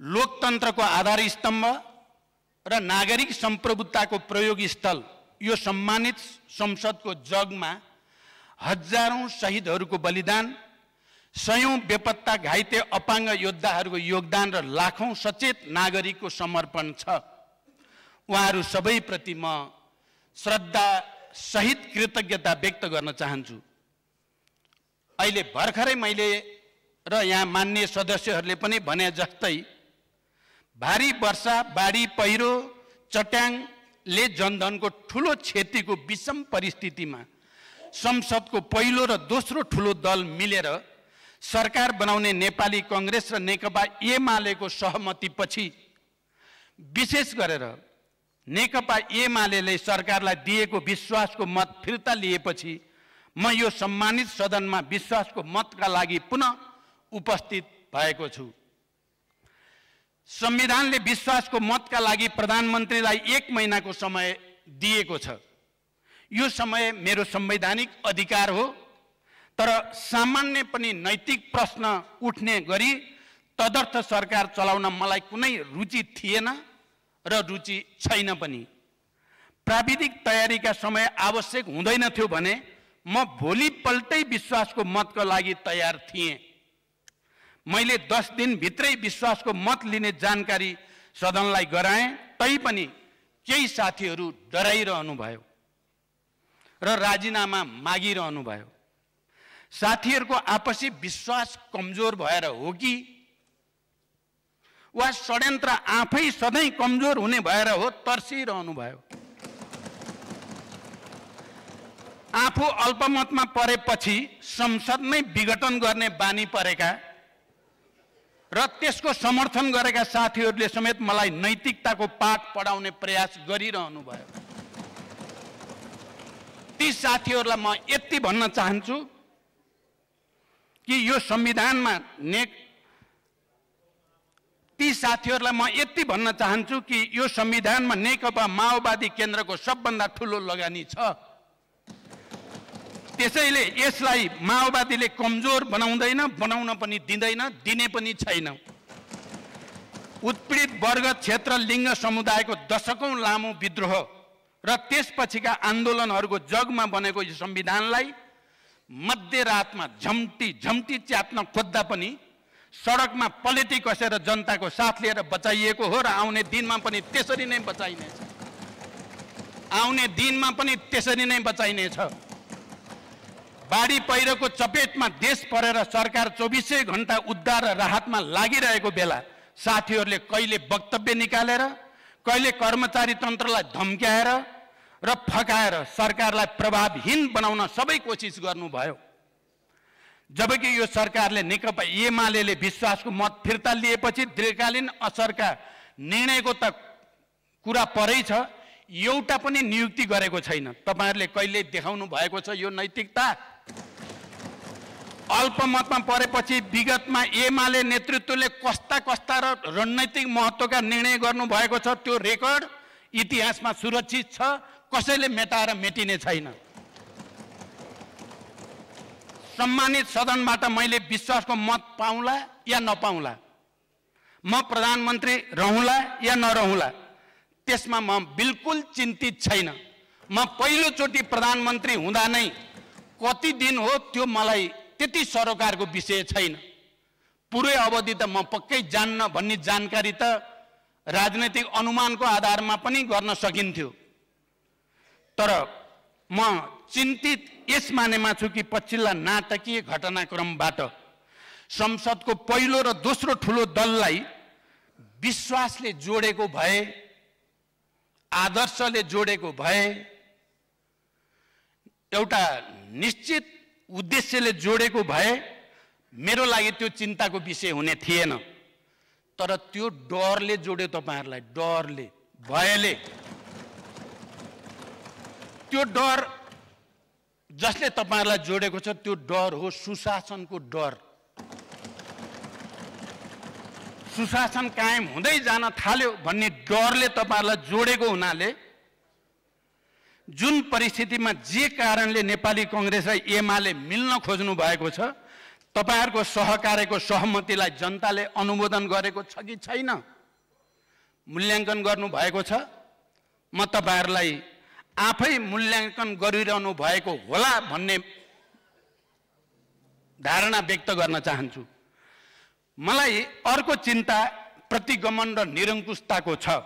लोकतन्त्रको आधार स्तम्भ र नागरिक सम्प्रभुताको प्रयोग स्थल यो सम्मानित संसदको जगमा हजारौँ शहीदहरूको बलिदान सयौँ बेपत्ता घाइते अपाङ्ग योद्धाहरूको योगदान र लाखौँ सचेत नागरिकको समर्पण छ उहाँहरू सबैप्रति म श्रद्धा सहित कृतज्ञता व्यक्त गर्न चाहन्छु अहिले भर्खरै मैले र यहाँ मान्य सदस्यहरूले पनि भने जस्तै भारी वर्षा बाढी पहिरो चट्याङले जनधनको ठुलो क्षतिको विषम परिस्थितिमा संसदको पहिलो र दोस्रो ठुलो दल मिलेर सरकार बनाउने नेपाली कङ्ग्रेस र नेकपा एमालेको सहमतिपछि विशेष गरेर नेकपा एमाले सरकारलाई दिएको विश्वासको मत फिर्ता लिएपछि म यो सम्मानित सदनमा विश्वासको मतका लागि पुनः उपस्थित भएको छु संविधानले विश्वासको मतका लागि प्रधानमन्त्रीलाई एक महिनाको समय दिएको छ यो समय मेरो संवैधानिक अधिकार हो तर सामान्य पनि नैतिक प्रश्न उठ्ने गरी तदर्थ सरकार चलाउन मलाई कुनै रुचि थिएन र रुचि छैन पनि प्राविधिक तयारीका समय आवश्यक हुँदैन थियो भने म भोलिपल्टै विश्वासको मतको लागि तयार थिएँ मैले दस दिनभित्रै विश्वासको मत लिने जानकारी सदनलाई गराएँ तैपनि केही साथीहरू डराइरहनु भयो र राजीनामा मागिरहनु भयो साथीहरूको आपसी विश्वास कमजोर भएर हो कि वा षड्यन्त्र आफै सधैँ कमजोर हुने भएर हो तर्सिरहनु भयो आफू अल्पमतमा परेपछि संसद नै विघटन गर्ने बानी परेका र त्यसको समर्थन गरेका साथीहरूले समेत मलाई नैतिकताको पाठ पढाउने प्रयास गरिरहनु भयो ती साथीहरूलाई म यति भन्न चाहन्छु कि यो संविधानमा ने ती साथीहरूलाई म यति भन्न चाहन्छु कि यो संविधानमा नेकपा माओवादी केन्द्रको सबभन्दा ठुलो लगानी छ त्यसैले यसलाई माओवादीले कमजोर बनाउँदैन बनाउन पनि दिँदैन दिने पनि छैन उत्पीडित वर्ग क्षेत्र लिङ्ग समुदायको दशकौँ लामो विद्रोह र त्यसपछिका आन्दोलनहरूको जगमा बनेको यो संविधानलाई मध्यरातमा झम्टी झम्टी च्यात्न खोज्दा पनि सडकमा पलेटी कसेर जनताको साथ लिएर बचाइएको हो र आउने दिनमा पनि त्यसरी नै बचाइनेछ आउने दिनमा पनि त्यसरी नै बचाइनेछ बाढी पहिरोको चपेटमा देश परेर सरकार चौबिसै घन्टा उद्धार र राहतमा लागिरहेको बेला साथीहरूले कहिले वक्तव्य निकालेर कहिले कर्मचारी तन्त्रलाई धम्क्याएर र फकाएर सरकारलाई प्रभावहीन बनाउन सबै कोसिस गर्नुभयो जबकि यो सरकारले नेकपा एमाले विश्वासको मत फिर्ता लिएपछि दीर्घकालीन असरका निर्णयको त कुरा परै छ एउटा पनि नियुक्ति गरेको छैन तपाईँहरूले कहिले देखाउनु भएको छ यो नैतिकता अल्पमतमा परेपछि विगतमा एमाले नेतृत्वले कस्ता कस्ता र रणनैतिक महत्त्वका निर्णय गर्नुभएको छ त्यो रेकर्ड इतिहासमा सुरक्षित छ कसैले मेटाएर मेटिने छैन सम्मानित सदनबाट मैले विश्वासको मत पाउँला या नपाउँला म प्रधानमन्त्री रहँला या नरहँला त्यसमा म बिल्कुल चिन्तित छैन म पहिलोचोटि प्रधानमन्त्री हुँदा नै कति दिन हो त्यो मलाई त्यति सरोकारको विषय छैन पुरै अवधि त म पक्कै जान्न भन्ने जानकारी त राजनैतिक अनुमानको आधारमा पनि गर्न सकिन्थ्यो तर म चिन्तित यस मानेमा छु कि पछिल्ला नाटकीय घटनाक्रमबाट संसदको पहिलो र दोस्रो ठुलो दललाई विश्वासले जोडेको भए आदर्शले जोडेको भए एउटा निश्चित उद्देश्यले जोडेको भए मेरो लागि त्यो चिन्ताको विषय हुने थिएन तर त्यो डरले जोड्यो तपाईँहरूलाई डरले भयले त्यो डर जसले तपाईँहरूलाई जोडेको छ त्यो डर हो सुशासनको डर सुशासन कायम हुँदै जान थाल्यो भन्ने डरले तपाईँहरूलाई जोडेको हुनाले जुन परिस्थितिमा जे कारणले नेपाली कङ्ग्रेस र एमाले मिल्न खोज्नु भएको छ तपाईँहरूको सहकार्यको सहमतिलाई जनताले अनुमोदन गरेको छ कि छैन मूल्याङ्कन गर्नुभएको छ म तपाईँहरूलाई आफै मूल्याङ्कन गरिरहनु भएको होला भन्ने धारणा व्यक्त गर्न चाहन्छु मलाई अर्को चिन्ता प्रतिगमन र निरङ्कुशताको छ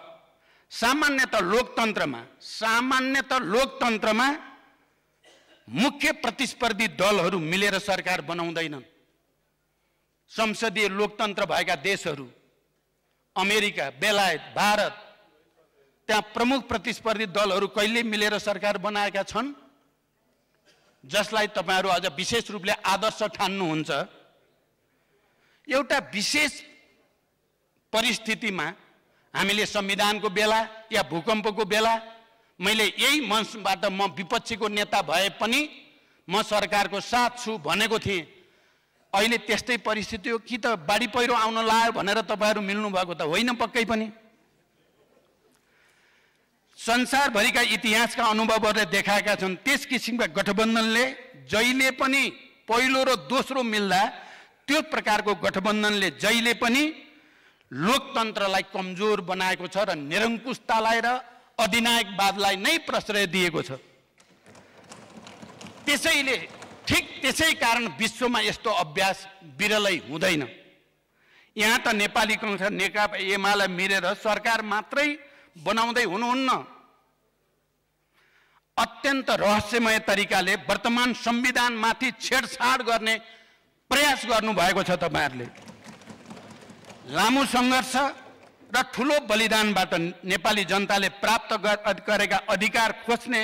सामान्यत लोकतन्त्रमा सामान्यत लोकतन्त्रमा मुख्य प्रतिस्पर्धी दलहरू मिलेर सरकार बनाउँदैनन् संसदीय लोकतन्त्र भएका देशहरू अमेरिका बेलायत भारत त्यहाँ प्रमुख प्रतिस्पर्धी दलहरू कहिले मिलेर सरकार बनाएका छन् जसलाई तपाईँहरू अझ विशेष रूपले आदर्श ठान्नुहुन्छ एउटा विशेष परिस्थितिमा हामीले संविधानको बेला या भूकम्पको बेला मैले यही मञ्चबाट म विपक्षीको नेता भए पनि म सरकारको साथ छु भनेको थिएँ अहिले त्यस्तै परिस्थिति हो कि त बाढी पहिरो आउन लाग्यो भनेर तपाईँहरू मिल्नुभएको त होइन पक्कै पनि संसारभरिका इतिहासका अनुभवहरूले देखाएका छन् त्यस किसिमका गठबन्धनले जहिले पनि पहिलो र दोस्रो मिल्दा त्यो प्रकारको गठबन्धनले जहिले पनि लोकतन्त्रलाई कमजोर बनाएको छ र निरङ्कुशतालाई र अधिनायकवादलाई नै प्रश्रय दिएको छ त्यसैले ठिक त्यसै कारण विश्वमा यस्तो अभ्यास विरलै हुँदैन यहाँ त नेपाली कङ्ग्रेस नेकपा एमाले मिलेर सरकार मात्रै बनाउँदै हुनुहुन्न अत्यन्त रहस्यमय तरिकाले वर्तमान संविधानमाथि छेडछाड गर्ने प्रयास गर्नुभएको छ तपाईँहरूले लामो सङ्घर्ष र ठुलो बलिदानबाट नेपाली जनताले प्राप्त गरेका अधिकार खोज्ने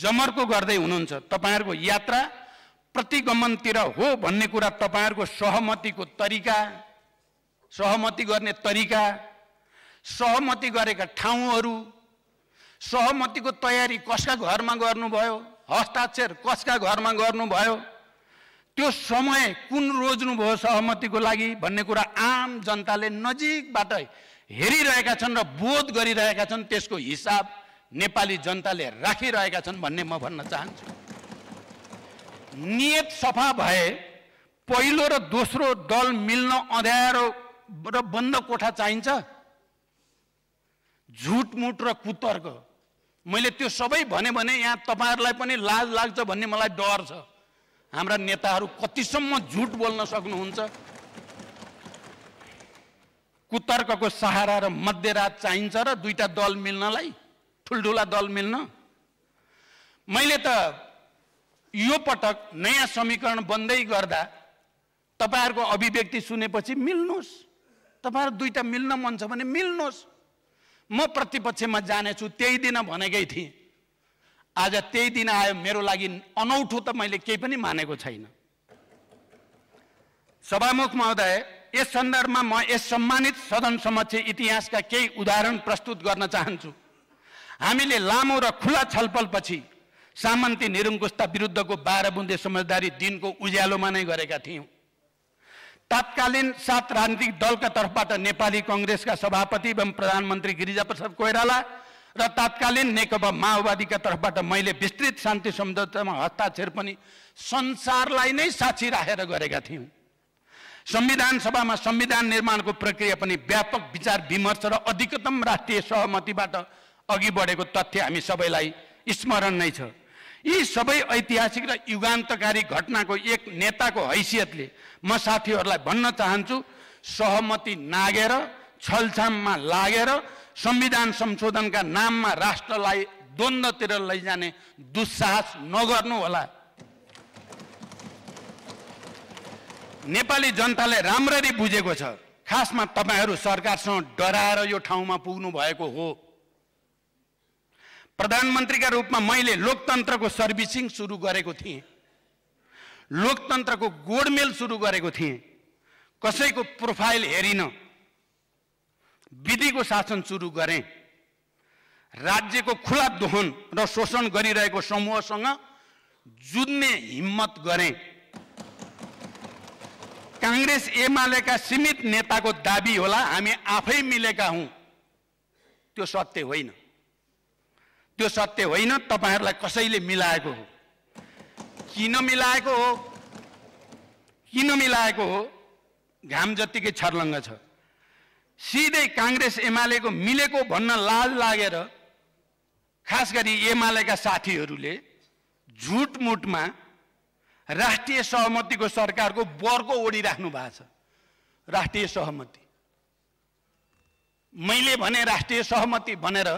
जमर्को गर्दै हुनुहुन्छ तपाईँहरूको यात्रा प्रतिगमनतिर हो भन्ने कुरा तपाईँहरूको सहमतिको तरिका सहमति गर्ने तरिका सहमति गरेका ठाउँहरू सहमतिको तयारी कसका घरमा गर्नुभयो हस्ताक्षर कसका घरमा गर्नुभयो त्यो समय कुन रोज्नुभयो सहमतिको लागि भन्ने कुरा आम जनताले नजिकबाट हेरिरहेका छन् र बोध गरिरहेका छन् त्यसको हिसाब नेपाली जनताले राखिरहेका छन् भन्ने म भन्न चाहन्छु नियत सफा भए पहिलो र दोस्रो दल मिल्न अँध्यारो र बन्द कोठा चाहिन्छ झुटमुट र कुतर्क मैले त्यो सबै भने भने यहाँ तपाईँहरूलाई पनि लाज लाग्छ भन्ने मलाई डर छ हाम्रा नेताहरू कतिसम्म झुट बोल्न सक्नुहुन्छ कुतर्कको सहारा र मध्यरात चाहिन्छ र दुईवटा दल मिल्नलाई ठुल्ठुला दल मिल्न मैले त यो पटक नयाँ समीकरण बन्दै गर्दा तपाईँहरूको अभिव्यक्ति सुनेपछि मिल्नुहोस् तपाईँहरू दुईवटा मिल्न मन छ भने मिल्नुहोस् म प्रतिपक्षमा जानेछु त्यही दिन भनेकै थिएँ आज त्यही दिन आयो मेरो लागि अनौठो त मैले केही पनि मानेको छैन सभामुख महोदय यस सन्दर्भमा म यस सम्मानित सदन समक्ष इतिहासका केही उदाहरण प्रस्तुत गर्न चाहन्छु हामीले लामो र खुला छलफलपछि सामन्ती निरुङ्कुस्ता विरुद्धको बाह्र बुन्दे समझदारी दिनको उज्यालोमा नै गरेका थियौँ तत्कालीन सात राजनीतिक दलका तर्फबाट नेपाली कङ्ग्रेसका सभापति एवं प्रधानमन्त्री गिरिजाप्रसाद कोइराला र तात्कालीन नेकपा माओवादीका तर्फबाट मैले विस्तृत शान्ति सम्झौतामा हस्ताक्षर पनि संसारलाई नै साक्षी राखेर गरेका थियौँ संविधान सभामा संविधान निर्माणको प्रक्रिया पनि व्यापक विचार विमर्श र अधिकतम राष्ट्रिय सहमतिबाट अघि बढेको तथ्य हामी सबैलाई स्मरण नै छ यी सबै ऐतिहासिक र युगान्तकारी घटनाको एक नेताको हैसियतले म साथीहरूलाई भन्न चाहन्छु सहमति नागेर छलछाममा लागेर संविधान संशोधनका नाममा राष्ट्रलाई द्वन्द्वतिर लैजाने दुस्साहस नगर्नु होला नेपाली जनताले राम्ररी बुझेको छ खासमा तपाईँहरू सरकारसँग डराएर यो ठाउँमा पुग्नु भएको हो प्रधानमन्त्रीका रूपमा मैले लोकतन्त्रको सर्भिसिङ सुरु गरेको थिएँ लोकतन्त्रको गोडमेल सुरु गरेको थिएँ कसैको प्रोफाइल हेरिन विधिको शासन सुरु गरे राज्यको खुला दोहन र शोषण गरिरहेको समूहसँग जुझ्ने हिम्मत गरे काङ्ग्रेस एमालेका सीमित नेताको दाबी होला हामी आफै मिलेका हौँ त्यो सत्य होइन त्यो सत्य होइन तपाईँहरूलाई कसैले मिलाएको हो किन मिलाएको हो किन मिलाएको हो घाम जत्तिकै छर्लङ्ग छ सिधै काङ्ग्रेस एमालेको मिलेको भन्न लाज लागेर खास गरी एमालेका साथीहरूले झुटमुटमा राष्ट्रिय सहमतिको सरकारको बर्को ओढिराख्नु भएको छ राष्ट्रिय सहमति मैले भने राष्ट्रिय सहमति भनेर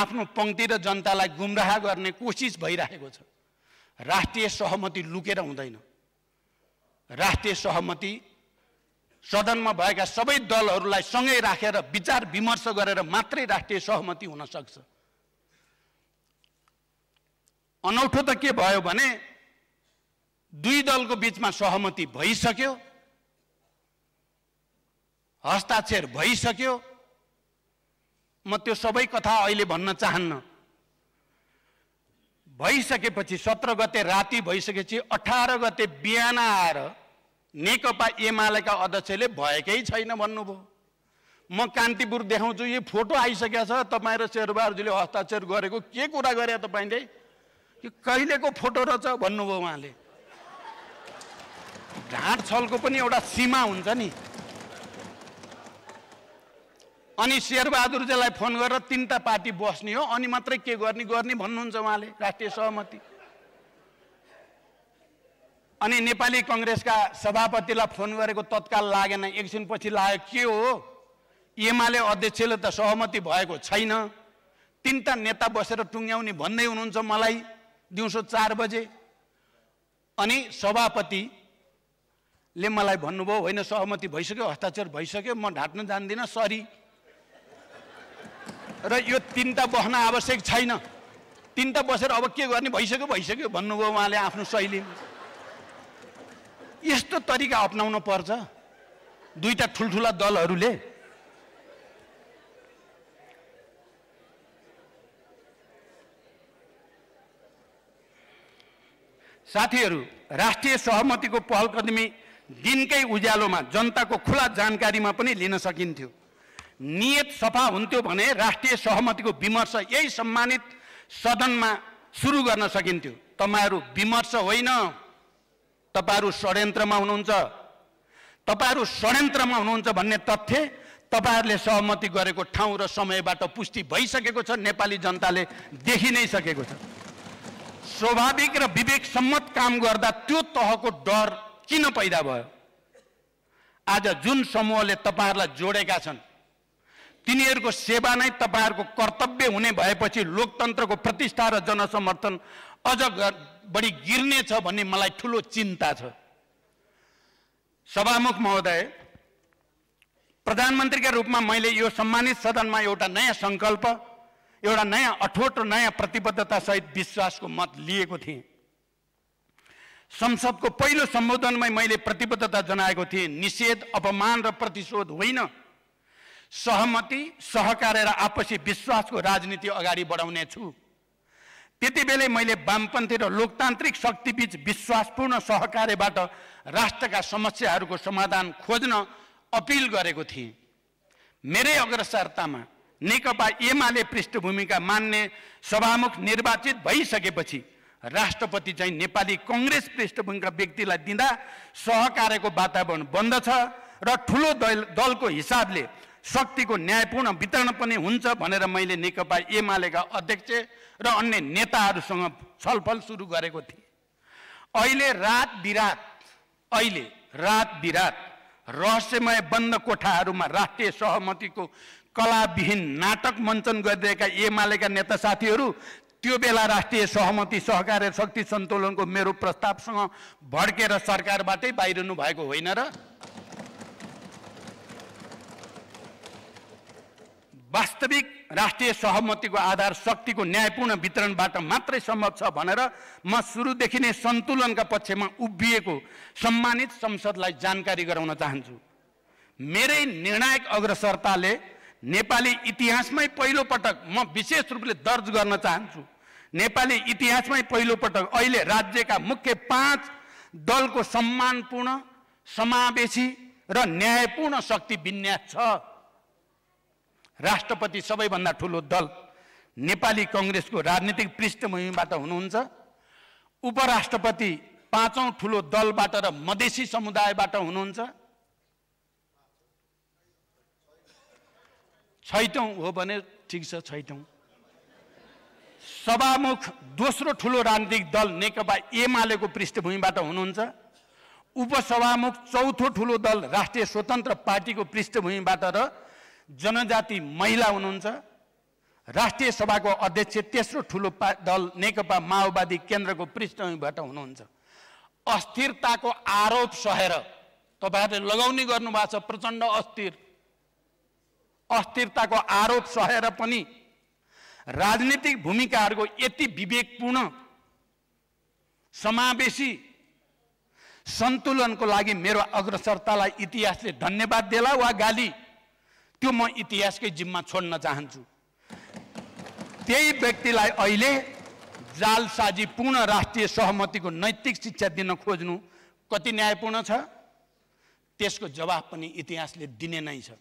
आफ्नो पङ्क्ति र जनतालाई गुमराह गर्ने कोसिस भइरहेको छ राष्ट्रिय सहमति लुकेर हुँदैन राष्ट्रिय सहमति सदनमा भएका सबै दलहरूलाई सँगै राखेर विचार विमर्श गरेर मात्रै राष्ट्रिय सहमति हुन सक्छ अनौठो त के भयो भने दुई दलको बिचमा सहमति भइसक्यो हस्ताक्षर भइसक्यो म त्यो सबै कथा अहिले भन्न चाहन्न भइसकेपछि सत्र गते राति भइसकेपछि अठार गते बिहान आएर नेकपा एमालेका अध्यक्षले भएकै छैन भन्नुभयो म कान्तिपुर देखाउँछु यो फोटो आइसकेको छ तपाईँ र शेरबहादुरजीले हस्ताक्षर गरेको के कुरा गरे तपाईँले यो कहिलेको फोटो रहेछ भन्नुभयो उहाँले ढाँट छलको पनि एउटा सीमा हुन्छ नि अनि शेरबहादुरजीलाई फोन गरेर तिनवटा पार्टी बस्ने हो अनि मात्रै के गर्ने गर्ने भन्नुहुन्छ उहाँले राष्ट्रिय सहमति अनि नेपाली कङ्ग्रेसका सभापतिलाई फोन गरेको तत्काल लागेन एकछिनपछि लाग्यो के हो एमाले अध्यक्षले त सहमति भएको छैन तिनवटा नेता बसेर टुङ्ग्याउने भन्दै हुनुहुन्छ मलाई दिउँसो चार बजे अनि सभापतिले मलाई भन्नुभयो होइन सहमति भइसक्यो हस्ताक्षर भइसक्यो म ढाँट्न जान्दिनँ सरी र यो तिनवटा बस्न आवश्यक छैन तिनवटा बसेर अब के गर्ने भइसक्यो भइसक्यो भन्नुभयो उहाँले आफ्नो शैलीमा यस्तो तरिका अप्नाउनु पर्छ दुईवटा ठुल्ठुला दलहरूले साथीहरू राष्ट्रिय सहमतिको पहलकदमी दिनकै उज्यालोमा जनताको खुला जानकारीमा पनि लिन सकिन्थ्यो नियत सफा हुन्थ्यो भने राष्ट्रिय सहमतिको विमर्श यही सम्मानित सदनमा सुरु गर्न सकिन्थ्यो तपाईँहरू विमर्श होइन तपाईँहरू षड्यन्त्रमा हुनुहुन्छ तपाईँहरू षड्यन्त्रमा हुनुहुन्छ भन्ने तथ्य तपाईँहरूले सहमति गरेको ठाउँ र समयबाट पुष्टि भइसकेको छ नेपाली जनताले देखि नै सकेको छ स्वाभाविक र विवेकसम्मत काम गर्दा त्यो तहको डर किन पैदा भयो आज जुन समूहले तपाईँहरूलाई जोडेका छन् तिनीहरूको सेवा नै तपाईँहरूको कर्तव्य हुने भएपछि लोकतन्त्रको प्रतिष्ठा र जनसमर्थन अझ बढी छ भन्ने मलाई ठुलो चिन्ता छ सभामुख महोदय प्रधानमन्त्रीका रूपमा मैले यो सम्मानित सदनमा एउटा नयाँ सङ्कल्प एउटा नयाँ अठोट र नयाँ प्रतिबद्धतासहित विश्वासको मत लिएको थिएँ संसदको पहिलो सम्बोधनमै मैले प्रतिबद्धता जनाएको थिएँ निषेध अपमान र प्रतिशोध होइन सहमति सहकार्य र आपसी विश्वासको राजनीति अगाडि बढाउने छु त्यति बेलै मैले वामपन्थी र लोकतान्त्रिक शक्तिबीच विश्वासपूर्ण सहकार्यबाट राष्ट्रका समस्याहरूको समाधान खोज्न अपिल गरेको थिएँ मेरै अग्रसरतामा नेकपा एमाले पृष्ठभूमिका मान्ने सभामुख निर्वाचित भइसकेपछि राष्ट्रपति चाहिँ नेपाली कङ्ग्रेस पृष्ठभूमिका व्यक्तिलाई दिँदा सहकार्यको वातावरण बन्द छ र ठुलो दल दलको हिसाबले शक्तिको न्यायपूर्ण वितरण पनि हुन्छ भनेर मैले नेकपा एमालेका अध्यक्ष र अन्य नेताहरूसँग छलफल सुरु गरेको थिएँ अहिले रात बिरात अहिले रात बिरात रहस्यमय बन्द कोठाहरूमा राष्ट्रिय सहमतिको कलाविहीन नाटक मञ्चन गरिरहेका एमालेका नेता साथीहरू त्यो बेला राष्ट्रिय सहमति सहकार्य शक्ति सन्तुलनको मेरो प्रस्तावसँग भड्केर सरकारबाटै बाहिरनु भएको होइन र वास्तविक राष्ट्रिय सहमतिको आधार शक्तिको न्यायपूर्ण वितरणबाट मात्रै सम्भव छ भनेर म सुरुदेखि नै सन्तुलनका पक्षमा उभिएको सम्मानित संसदलाई जानकारी गराउन चाहन्छु मेरै निर्णायक अग्रसरताले नेपाली इतिहासमै पहिलोपटक म विशेष रूपले दर्ज गर्न चाहन्छु नेपाली इतिहासमै पहिलोपटक अहिले राज्यका मुख्य पाँच दलको सम्मानपूर्ण समावेशी र न्यायपूर्ण शक्ति विन्यास छ राष्ट्रपति सबैभन्दा ठुलो दल नेपाली कङ्ग्रेसको राजनीतिक पृष्ठभूमिबाट हुनुहुन्छ उपराष्ट्रपति पाँचौँ ठुलो दलबाट र मधेसी समुदायबाट हुनुहुन्छ छैटौँ हो भने ठिक छ छैटौँ सभामुख दोस्रो ठुलो राजनीतिक दल नेकपा एमालेको पृष्ठभूमिबाट हुनुहुन्छ उपसभामुख चौथो ठुलो दल राष्ट्रिय स्वतन्त्र पार्टीको पृष्ठभूमिबाट र जनजाति महिला हुनुहुन्छ राष्ट्रिय सभाको अध्यक्ष तेस्रो ठुलो पा दल नेकपा माओवादी केन्द्रको पृष्ठभूमिबाट हुनुहुन्छ अस्थिरताको आरोप सहेर तपाईँहरूले लगाउने गर्नुभएको छ प्रचण्ड अस्थिर अस्थिरताको आरोप सहेर पनि राजनीतिक भूमिकाहरूको यति विवेकपूर्ण समावेशी सन्तुलनको लागि मेरो अग्रसरतालाई इतिहासले धन्यवाद देला वा गाली त्यो म इतिहासकै जिम्मा छोड्न चाहन्छु त्यही व्यक्तिलाई अहिले जालसाजी पूर्ण राष्ट्रिय सहमतिको नैतिक शिक्षा दिन खोज्नु कति न्यायपूर्ण छ त्यसको जवाब पनि इतिहासले दिने नै छ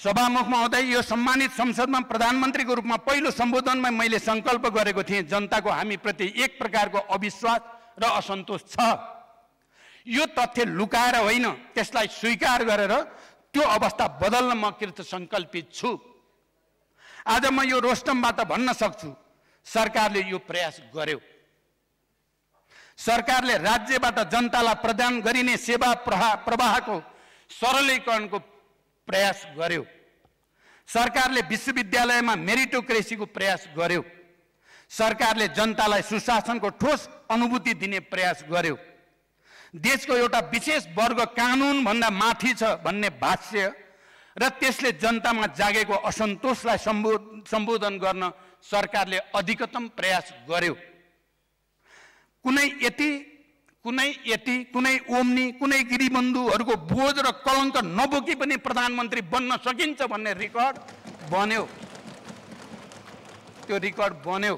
सभामुखमा हुँदै यो सम्मानित संसदमा प्रधानमन्त्रीको रूपमा पहिलो सम्बोधनमा मैले सङ्कल्प गरेको थिएँ जनताको हामीप्रति एक प्रकारको अविश्वास र असन्तोष छ यो तथ्य लुकाएर होइन त्यसलाई स्वीकार गरेर त्यो अवस्था बदल्न म कृत सङ्कल्पित छु आज म यो रोस्टमबाट भन्न सक्छु सरकारले यो प्रयास गर्यो सरकारले राज्यबाट जनतालाई प्रदान गरिने सेवा प्रहा प्रवाहको सरलीकरणको प्रयास गर्यो सरकारले विश्वविद्यालयमा मेरिटोक्रेसीको प्रयास गर्यो सरकारले जनतालाई सुशासनको ठोस अनुभूति दिने प्रयास गर्यो देशको एउटा विशेष वर्ग कानुनभन्दा माथि छ भन्ने भाष्य र त्यसले जनतामा जागेको असन्तोषलाई सम्बो सम्बोधन गर्न सरकारले अधिकतम प्रयास गर्यो कुनै यति कुनै यति कुनै ओम्नी कुनै गिरिबन्धुहरूको बोझ र कलङ्क नबोकी पनि प्रधानमन्त्री बन्न सकिन्छ भन्ने रेकर्ड बन्यो त्यो रेकर्ड बन्यो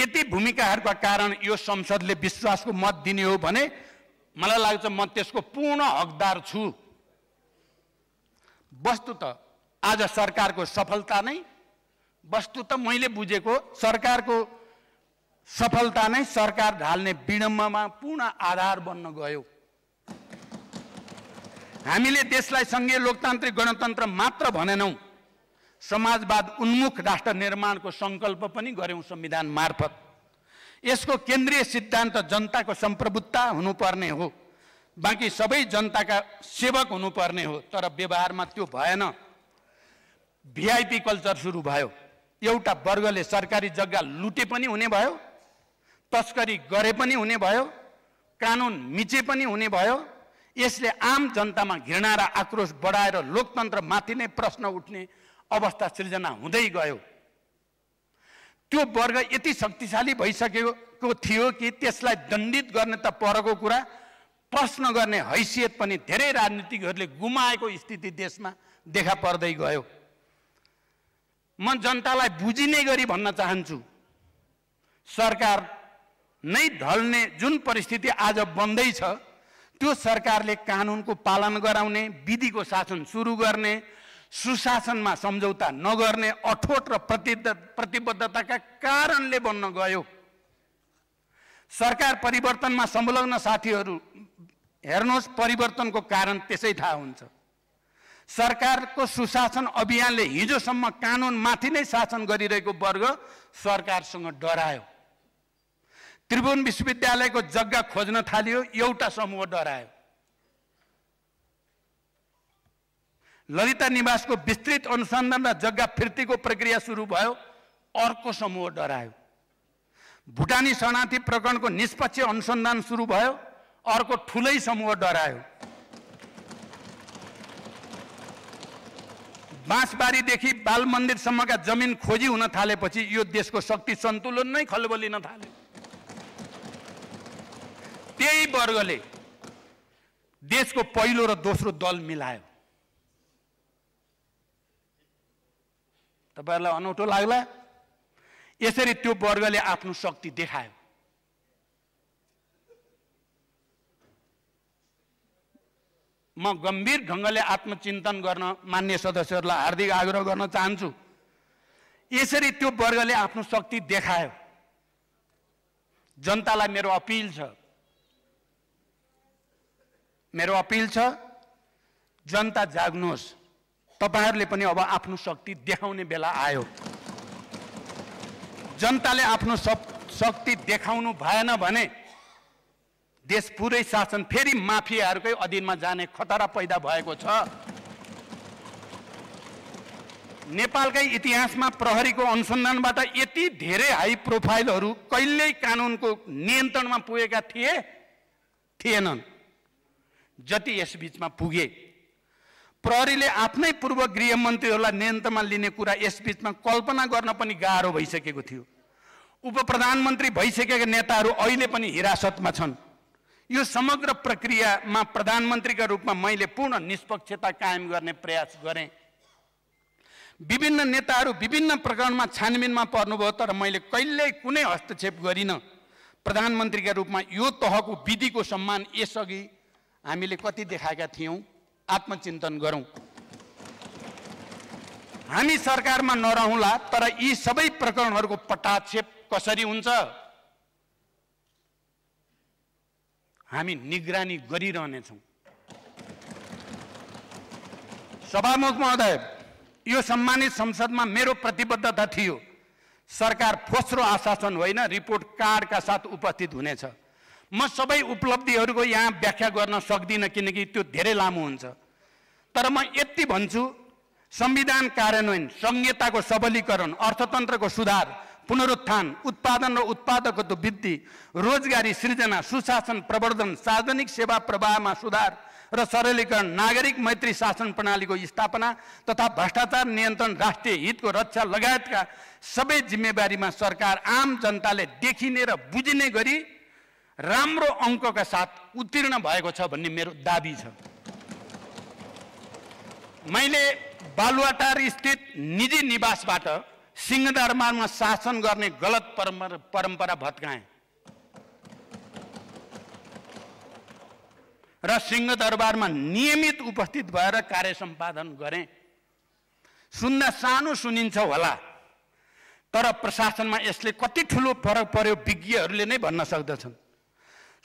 यति भूमिकाहरूका कारण यो संसदले विश्वासको मत दिने हो भने मलाई लाग्छ म त्यसको पूर्ण हकदार छु वस्तु त आज सरकारको सफलता नै वस्तु त मैले बुझेको सरकारको सफलता नै सरकार ढाल्ने विडम्बमा पूर्ण आधार बन्न गयो हामीले देशलाई सङ्घीय लोकतान्त्रिक गणतन्त्र मात्र भनेनौँ समाजवाद उन्मुख राष्ट्र निर्माणको सङ्कल्प पनि गऱ्यौँ संविधान मार्फत यसको केन्द्रीय सिद्धान्त जनताको सम्प्रभुत्ता हुनुपर्ने हो बाँकी सबै जनताका सेवक हुनुपर्ने हो तर व्यवहारमा त्यो भएन भिआइपी कल्चर सुरु भयो एउटा वर्गले सरकारी जग्गा लुटे पनि हुने भयो तस्करी गरे पनि हुने भयो कानुन मिचे पनि हुने भयो यसले आम जनतामा घृणा र आक्रोश बढाएर लोकतन्त्रमाथि नै प्रश्न उठ्ने अवस्था सृजना हुँदै गयो त्यो वर्ग यति शक्तिशाली भइसकेको थियो कि त्यसलाई दण्डित गर्ने त परको कुरा प्रश्न गर्ने हैसियत पनि धेरै राजनीतिकहरूले गुमाएको स्थिति देशमा देखा पर्दै गयो म जनतालाई बुझिने गरी भन्न चाहन्छु सरकार नै ढल्ने जुन परिस्थिति आज बन्दैछ त्यो सरकारले कानुनको पालन गराउने विधिको शासन सुरु गर्ने सुशासनमा सम्झौता नगर्ने अठोट र प्रति प्रतिबद्धताका कारणले बन्न गयो सरकार परिवर्तनमा संलग्न साथीहरू हेर्नुहोस् परिवर्तनको कारण त्यसै थाहा हुन्छ सरकारको सुशासन अभियानले हिजोसम्म कानुनमाथि नै शासन गरिरहेको वर्ग सरकारसँग डरायो त्रिभुवन विश्वविद्यालयको जग्गा खोज्न थालियो एउटा समूह डरायो ललिता निवासको विस्तृत अनुसन्धान र जग्गा फिर्तीको प्रक्रिया सुरु भयो अर्को समूह डरायो भुटानी शरणार्थी प्रकरणको निष्पक्ष अनुसन्धान सुरु भयो अर्को ठुलै समूह डरायो बाँसबारीदेखि बाल मन्दिरसम्मका जमिन खोजी हुन थालेपछि यो देशको शक्ति सन्तुलन नै खलबलिन थाल्यो त्यही वर्गले देशको पहिलो र दोस्रो दल मिलायो तपाईँहरूलाई अनौठो लाग्ला यसरी त्यो वर्गले आफ्नो शक्ति देखायो म गम्भीर ढङ्गले आत्मचिन्तन गर्न मान्य सदस्यहरूलाई हार्दिक आग्रह गर्न चाहन्छु यसरी त्यो वर्गले आफ्नो शक्ति देखायो जनतालाई मेरो अपिल छ मेरो अपिल छ जनता जाग्नुहोस् तपाईँहरूले पनि अब आफ्नो शक्ति देखाउने बेला आयो जनताले आफ्नो शक्ति देखाउनु भएन भने देश पुरै शासन फेरि माफियाहरूकै अधीनमा जाने खतरा पैदा भएको छ नेपालकै इतिहासमा प्रहरीको अनुसन्धानबाट यति धेरै हाई प्रोफाइलहरू कहिल्यै कानुनको नियन्त्रणमा पुगेका थिए थिएनन् जति यसबिचमा पुगे प्रहरीले आफ्नै पूर्व गृहमन्त्रीहरूलाई नियन्त्रणमा लिने कुरा यसबिचमा कल्पना गर्न पनि गाह्रो भइसकेको थियो उप प्रधानमन्त्री भइसकेका नेताहरू अहिले पनि हिरासतमा छन् यो समग्र प्रक्रियामा प्रधानमन्त्रीका रूपमा मैले पूर्ण निष्पक्षता कायम गर्ने प्रयास गरेँ विभिन्न नेताहरू विभिन्न प्रकरणमा छानबिनमा पर्नुभयो तर मैले कहिल्यै कुनै हस्तक्षेप गरिनँ प्रधानमन्त्रीका रूपमा यो तहको विधिको सम्मान यसअघि हामीले कति देखाएका थियौँ आत्मचिन्तन गरौँ हामी सरकारमा नरहँला तर यी सबै प्रकरणहरूको पटाक्षेप कसरी हुन्छ हामी निगरानी गरिरहनेछौँ सभामुख महोदय यो सम्मानित संसदमा मेरो प्रतिबद्धता थियो सरकार फोस्रो आशासन होइन रिपोर्ट कार्डका साथ उपस्थित हुनेछ म सबै उपलब्धिहरूको यहाँ व्याख्या गर्न सक्दिनँ किनकि त्यो धेरै लामो हुन्छ तर म यति भन्छु संविधान कार्यान्वयन संहिताको सबलीकरण अर्थतन्त्रको सुधार पुनरुत्थान उत्पादन र उत्पादकत्व वृद्धि रोजगारी सृजना सुशासन प्रवर्धन सार्वजनिक सेवा प्रवाहमा सुधार र सरलीकरण नागरिक मैत्री शासन प्रणालीको स्थापना तथा भ्रष्टाचार नियन्त्रण राष्ट्रिय हितको रक्षा लगायतका सबै जिम्मेवारीमा सरकार आम जनताले देखिने र बुझिने गरी राम्रो अङ्कका साथ उत्तीर्ण भएको छ भन्ने मेरो दाबी छ मैले बालुवाटार स्थित निजी निवासबाट सिंहदरबारमा शासन गर्ने गलत परम्परा भत्काएँ र सिंहदरबारमा नियमित उपस्थित भएर कार्य सम्पादन गरेँ सुन्दा सानो सुनिन्छ होला तर प्रशासनमा यसले कति ठुलो फरक पर्यो विज्ञहरूले नै भन्न सक्दछन्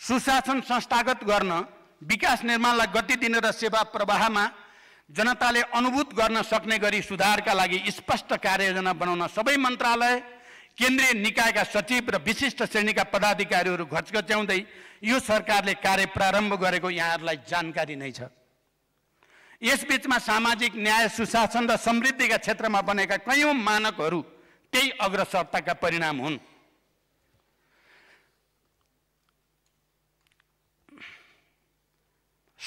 सुशासन संस्थागत गर्न विकास निर्माणलाई गति दिन र सेवा प्रवाहमा जनताले अनुभूत गर्न सक्ने गरी सुधारका लागि स्पष्ट कार्ययोजना बनाउन सबै मन्त्रालय केन्द्रीय निकायका सचिव र विशिष्ट श्रेणीका पदाधिकारीहरू घचघच्याउँदै यो सरकारले कार्य प्रारम्भ गरेको यहाँहरूलाई जानकारी नै छ यसबीचमा सामाजिक न्याय सुशासन र समृद्धिका क्षेत्रमा बनेका कैयौँ मानकहरू त्यही अग्रसरताका परिणाम हुन्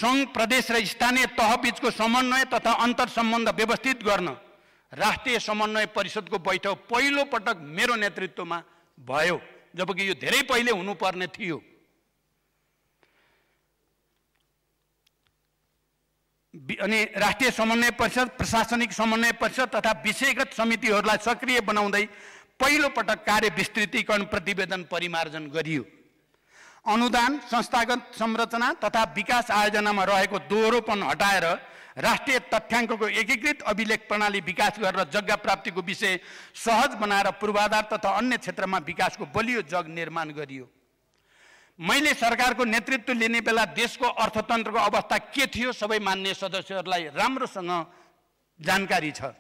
सङ्घ प्रदेश र स्थानीय तहबीचको समन्वय तथा अन्तर सम्बन्ध व्यवस्थित गर्न राष्ट्रिय समन्वय परिषदको बैठक पहिलोपटक मेरो नेतृत्वमा भयो जबकि यो धेरै पहिले हुनुपर्ने थियो अनि राष्ट्रिय समन्वय परिषद प्रशासनिक समन्वय परिषद तथा विषयगत समितिहरूलाई सक्रिय बनाउँदै पहिलोपटक कार्य विस्तृतीकरण प्रतिवेदन परिमार्जन गरियो अनुदान संस्थागत संरचना तथा विकास आयोजनामा रहेको दोहोरोपन हटाएर राष्ट्रिय तथ्याङ्कको एकीकृत अभिलेख प्रणाली विकास गरेर जग्गा प्राप्तिको विषय सहज बनाएर पूर्वाधार तथा अन्य क्षेत्रमा विकासको बलियो जग निर्माण गरियो मैले सरकारको नेतृत्व लिने बेला देशको अर्थतन्त्रको अवस्था के थियो सबै मान्य सदस्यहरूलाई राम्रोसँग जानकारी छ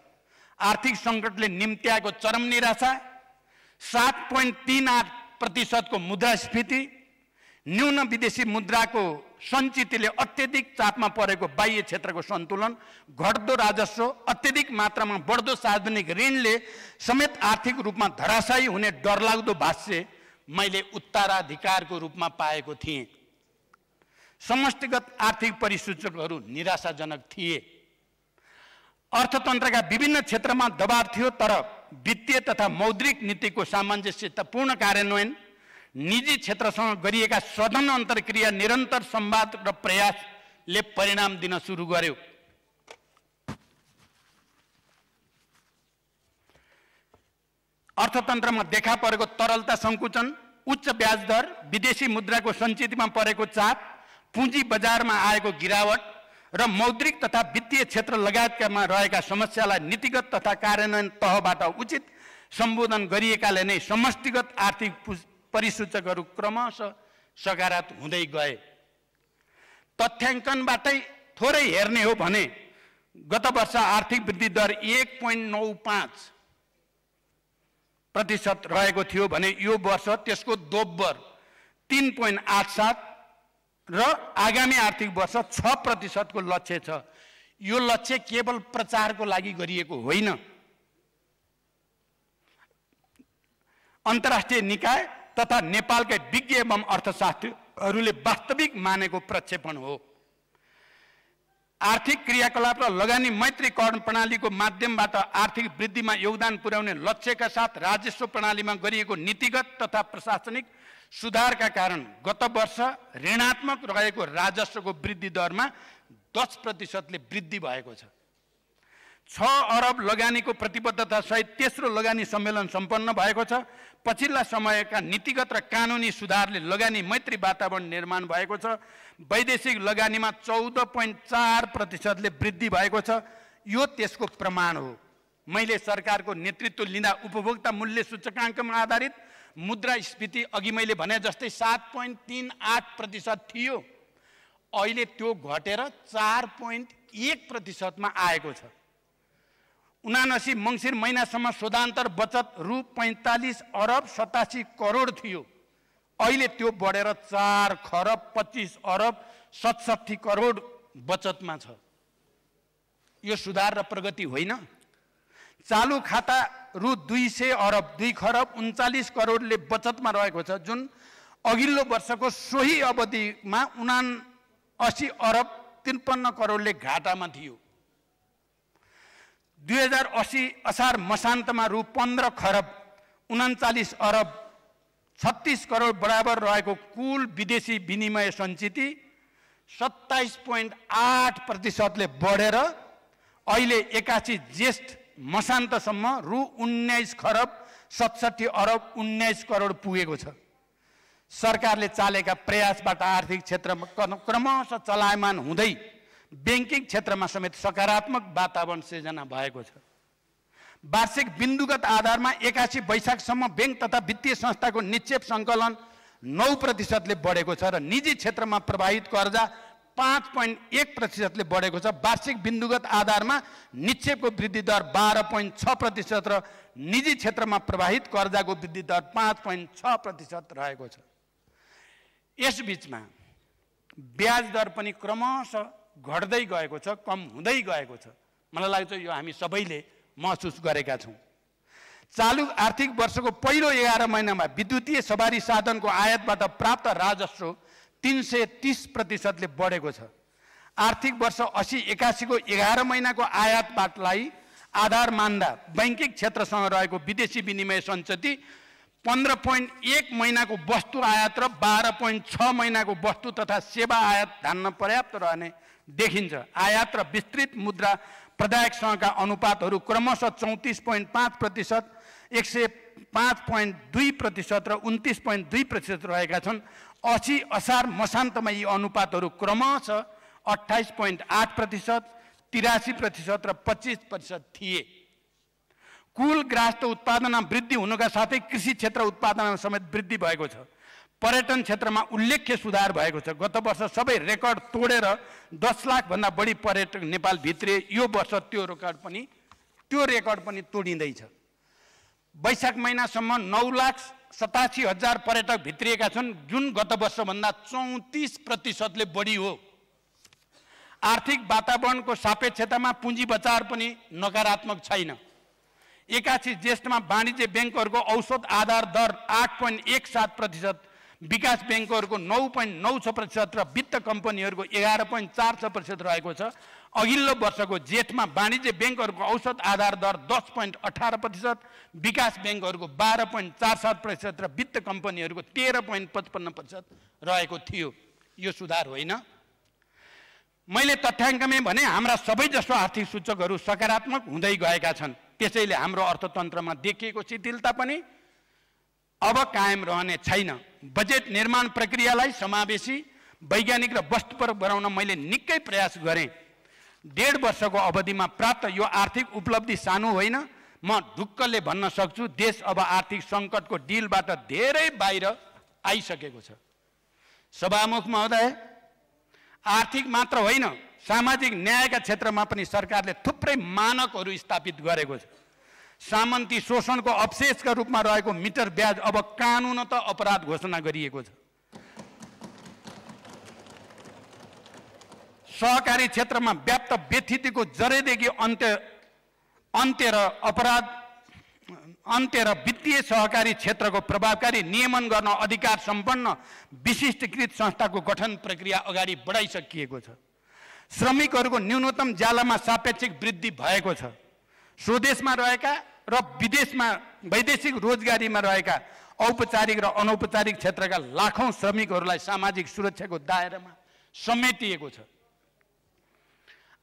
आर्थिक सङ्कटले निम्त्याएको चरम निराशा सात पोइन्ट तिन आठ प्रतिशतको मुद्रास्फीति न्यून विदेशी मुद्राको सञ्चितले अत्यधिक चापमा परेको बाह्य क्षेत्रको सन्तुलन घट्दो राजस्व अत्यधिक मात्रामा बढ्दो सार्वजनिक ऋणले समेत आर्थिक रूपमा धराशायी हुने डरलाग्दो भाष्य मैले उत्तराधिकारको रूपमा पाएको थिएँ समष्टिगत आर्थिक परिसूचकहरू निराशाजनक थिए अर्थतन्त्रका विभिन्न क्षेत्रमा दबाब थियो तर वित्तीय तथा मौद्रिक नीतिको सामञ्जस्यतापूर्ण कार्यान्वयन निजी क्षेत्रसँग गरिएका सदन अन्तर्क्रिया निरन्तर संवाद र प्रयासले परिणाम दिन सुरु गर्यो अर्थतन्त्रमा देखा परेको तरलता सङ्कुचन उच्च ब्याज दर विदेशी मुद्राको सञ्चितमा परेको चाप पुँजी बजारमा आएको गिरावट र मौद्रिक तथा वित्तीय क्षेत्र लगायतकामा रहेका समस्यालाई नीतिगत तथा कार्यान्वयन तहबाट उचित सम्बोधन गरिएकाले नै समष्टिगत आर्थिक परिसूचकहरू क्रमशः सकारात्मक हुँदै गए तथ्याङ्कनबाटै थोरै हेर्ने हो भने गत वर्ष आर्थिक वृद्धि दर एक पोइन्ट नौ पाँच प्रतिशत रहेको थियो भने यो वर्ष त्यसको दोब्बर तिन पोइन्ट आठ सात र आगामी आर्थिक वर्ष छ प्रतिशतको लक्ष्य छ यो लक्ष्य केवल प्रचारको लागि गरिएको होइन अन्तर्राष्ट्रिय निकाय तथा नेपालकै विज्ञ एवं अर्थशास्त्रीहरूले वास्तविक मानेको प्रक्षेपण हो आर्थिक क्रियाकलाप र लगानी मैत्रीकरण प्रणालीको माध्यमबाट आर्थिक वृद्धिमा योगदान पुर्याउने लक्ष्यका साथ राजस्व प्रणालीमा गरिएको नीतिगत तथा प्रशासनिक सुधारका कारण गत वर्ष ऋणात्मक रहेको राजस्वको वृद्धि दरमा दस प्रतिशतले वृद्धि भएको छ छ अरब लगानीको प्रतिबद्धता सहित तेस्रो लगानी सम्मेलन सम्पन्न भएको छ पछिल्ला समयका नीतिगत र कानुनी सुधारले लगानी मैत्री वातावरण निर्माण भएको छ वैदेशिक लगानीमा चौध पोइन्ट चार प्रतिशतले वृद्धि भएको छ यो त्यसको प्रमाण हो मैले सरकारको नेतृत्व लिँदा उपभोक्ता मूल्य सूचकाङ्कमा आधारित मुद्रा स्फीति अघि मैले भने जस्तै सात पोइन्ट तिन आठ प्रतिशत थियो अहिले त्यो घटेर चार पोइन्ट एक प्रतिशतमा आएको छ उनासी मङ्सिर महिनासम्म शोधान्तर बचत रु पैँतालिस अरब सतासी करोड थियो अहिले त्यो बढेर चार खरब पच्चिस अरब सतसट्ठी करोड बचतमा छ यो सुधार र प्रगति होइन चालु खाता रु दुई सय अरब दुई खरब उन्चालिस करोडले बचतमा रहेको छ जुन अघिल्लो वर्षको सोही अवधिमा उना असी अरब त्रिपन्न करोडले घाटामा थियो दुई हजार असी असार मसान्तमा रु पन्ध्र खरब उन्चालिस अरब छत्तिस करोड बराबर रहेको कुल विदेशी विनिमय सञ्चिति सत्ताइस पोइन्ट आठ प्रतिशतले बढेर अहिले एकासी ज्येष्ठ मसान्तसम्म रु उन्नाइस खरब सतसट्ठी अरब उन्नाइस करोड पुगेको छ सरकारले चालेका प्रयासबाट आर्थिक क्षेत्रमा क्रमशः चलायमान हुँदै ब्याङ्किङ क्षेत्रमा समेत सकारात्मक वातावरण सृजना भएको छ वार्षिक बिन्दुगत आधारमा एकासी वैशाखसम्म ब्याङ्क तथा वित्तीय संस्थाको निक्षेप सङ्कलन नौ प्रतिशतले बढेको छ र निजी क्षेत्रमा प्रभावित कर्जा पाँच पोइन्ट एक प्रतिशतले बढेको छ वार्षिक बिन्दुगत आधारमा निक्षेपको वृद्धि दर बाह्र पोइन्ट छ प्रतिशत र निजी क्षेत्रमा प्रवाहित कर्जाको वृद्धि दर पाँच पोइन्ट छ प्रतिशत रहेको छ यसबिचमा ब्याज दर पनि क्रमशः घट्दै गएको छ कम हुँदै गएको छ मलाई लाग्छ यो हामी सबैले महसुस गरेका छौँ चालु आर्थिक वर्षको पहिलो एघार महिनामा विद्युतीय सवारी साधनको आयातबाट प्राप्त राजस्व तिन सय तिस प्रतिशतले बढेको छ आर्थिक वर्ष असी एकासीको एघार महिनाको आयातबाटलाई आधार मान्दा बैङ्किक क्षेत्रसँग रहेको विदेशी विनिमय सञ्चति पन्ध्र पोइन्ट एक महिनाको वस्तु आयात र बाह्र पोइन्ट छ महिनाको वस्तु तथा सेवा आयात धान्न पर्याप्त रहने देखिन्छ आयात र विस्तृत मुद्रा प्रदायकसँगका अनुपातहरू क्रमशः चौतिस पोइन्ट पाँच प्रतिशत एक सय पाँच पोइन्ट दुई प्रतिशत र उन्तिस पोइन्ट दुई प्रतिशत रहेका छन् असी असार मसान्तमा यी अनुपातहरू क्रमशः अठाइस पोइन्ट आठ प्रतिशत तिरासी प्रतिशत र पच्चिस प्रतिशत थिए कुल ग्रास उत्पादनमा वृद्धि हुनुका साथै कृषि क्षेत्र उत्पादनमा समेत वृद्धि भएको छ पर्यटन क्षेत्रमा उल्लेख्य सुधार भएको छ गत वर्ष सबै रेकर्ड तोडेर दस लाखभन्दा बढी पर्यटक नेपाल भित्रे यो वर्ष त्यो रेकर्ड पनि त्यो रेकर्ड पनि तोडिँदैछ वैशाख महिनासम्म नौ लाख सतासी हजार पर्यटक भित्रिएका छन् जुन गत वर्षभन्दा चौतिस प्रतिशतले बढी हो आर्थिक वातावरणको सापेक्षतामा पुँजी बजार पनि नकारात्मक छैन एकासी ज्येष्ठमा वाणिज्य ब्याङ्कहरूको औसत आधार दर आठ पोइन्ट एक सात प्रतिशत विकास ब्याङ्कहरूको नौ पोइन्ट नौ छ प्रतिशत र वित्त कम्पनीहरूको एघार पोइन्ट चार छ प्रतिशत रहेको छ अघिल्लो वर्षको जेठमा वाणिज्य ब्याङ्कहरूको औसत आधार दर दस पोइन्ट अठार प्रतिशत विकास ब्याङ्कहरूको बाह्र पोइन्ट चार सात प्रतिशत र वित्त कम्पनीहरूको तेह्र पोइन्ट पचपन्न प्रतिशत रहेको थियो यो सुधार होइन मैले तथ्याङ्कमै भने हाम्रा सबैजसो आर्थिक सूचकहरू सकारात्मक हुँदै गएका छन् त्यसैले हाम्रो अर्थतन्त्रमा देखिएको शिथिलता पनि अब कायम रहने छैन बजेट निर्माण प्रक्रियालाई समावेशी वैज्ञानिक र वस्तुपर बनाउन मैले निकै प्रयास गरेँ डेढ वर्षको अवधिमा प्राप्त यो आर्थिक उपलब्धि सानो होइन म ढुक्कले भन्न सक्छु देश अब आर्थिक सङ्कटको डिलबाट धेरै बाहिर आइसकेको छ सभामुख महोदय आर्थिक मात्र होइन सामाजिक न्यायका क्षेत्रमा पनि सरकारले थुप्रै मानकहरू स्थापित गरेको छ सामन्ती शोषणको अवशेषका रूपमा रहेको मिटर ब्याज अब कानुन त अपराध घोषणा गरिएको छ सहकारी क्षेत्रमा व्याप्त व्यथितिको जरेदेखि अन्त्य अन्त्य र अपराध अन्त्य र वित्तीय सहकारी क्षेत्रको प्रभावकारी नियमन गर्न अधिकार सम्पन्न विशिष्टकृत संस्थाको गठन प्रक्रिया अगाडि बढाइसकिएको छ श्रमिकहरूको न्यूनतम ज्यालामा सापेक्षिक वृद्धि भएको छ स्वदेशमा रहेका र विदेशमा वैदेशिक रोजगारीमा रहेका औपचारिक र अनौपचारिक क्षेत्रका लाखौँ श्रमिकहरूलाई सामाजिक सुरक्षाको दायरामा समेटिएको छ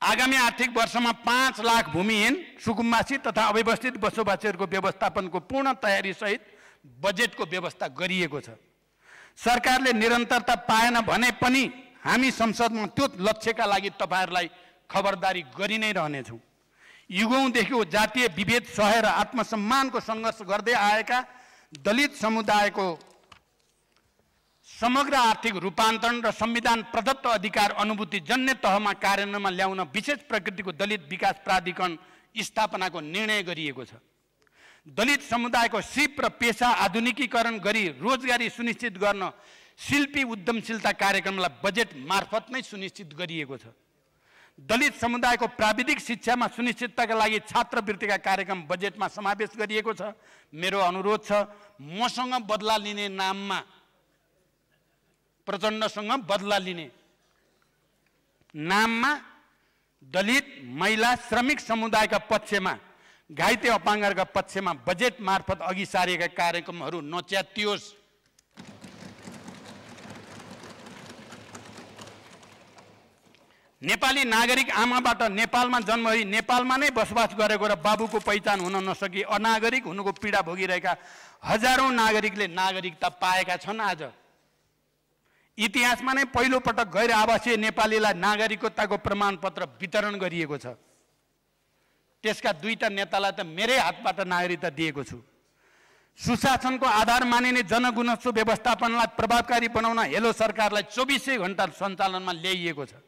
आगामी आर्थिक वर्षमा पाँच लाख भूमिहीन सुकुम्बासी तथा अव्यवस्थित बसोबासीहरूको व्यवस्थापनको पूर्ण तयारीसहित बजेटको व्यवस्था गरिएको छ सरकारले निरन्तरता पाएन भने पनि हामी संसदमा त्यो लक्ष्यका लागि तपाईँहरूलाई खबरदारी गरि नै रहनेछौँ युगौँदेखि जातीय विभेद सहेर आत्मसम्मानको सङ्घर्ष गर्दै आएका दलित समुदायको समग्र आर्थिक रूपान्तरण र संविधान प्रदत्त अधिकार अनुभूति जन्य तहमा कार्यान्वयनमा ल्याउन विशेष प्रकृतिको दलित विकास प्राधिकरण स्थापनाको निर्णय गरिएको छ दलित समुदायको सिप र पेसा आधुनिकीकरण गरी रोजगारी सुनिश्चित गर्न शिल्पी उद्यमशीलता कार्यक्रमलाई बजेट मार्फत नै सुनिश्चित गरिएको छ दलित समुदायको प्राविधिक शिक्षामा सुनिश्चितताका लागि छात्रवृत्तिका कार्यक्रम बजेटमा समावेश गरिएको छ मेरो अनुरोध छ मसँग बदला लिने नाममा प्रचण्डसँग बदला लिने नाममा दलित महिला श्रमिक समुदायका पक्षमा घाइते अपाङ्गका पक्षमा बजेट मार्फत अघि सारिएका कार्यक्रमहरू नच्यातियोस् नेपाली नागरिक आमाबाट नेपालमा जन्म होई नेपालमा नै बसोबास गरेको र बाबुको पहिचान हुन नसकी अनागरिक हुनुको पीडा भोगिरहेका हजारौँ नागरिकले नागरिकता पाएका छन् आज इतिहासमा नै पहिलोपटक गैर आवासीय नेपालीलाई नागरिकताको प्रमाणपत्र वितरण गरिएको छ त्यसका दुईटा नेतालाई त मेरै हातबाट नागरिकता दिएको छु सुशासनको आधार मानिने जनगुनासो व्यवस्थापनलाई प्रभावकारी बनाउन हेलो सरकारलाई चौबिसै घन्टा सञ्चालनमा ल्याइएको छ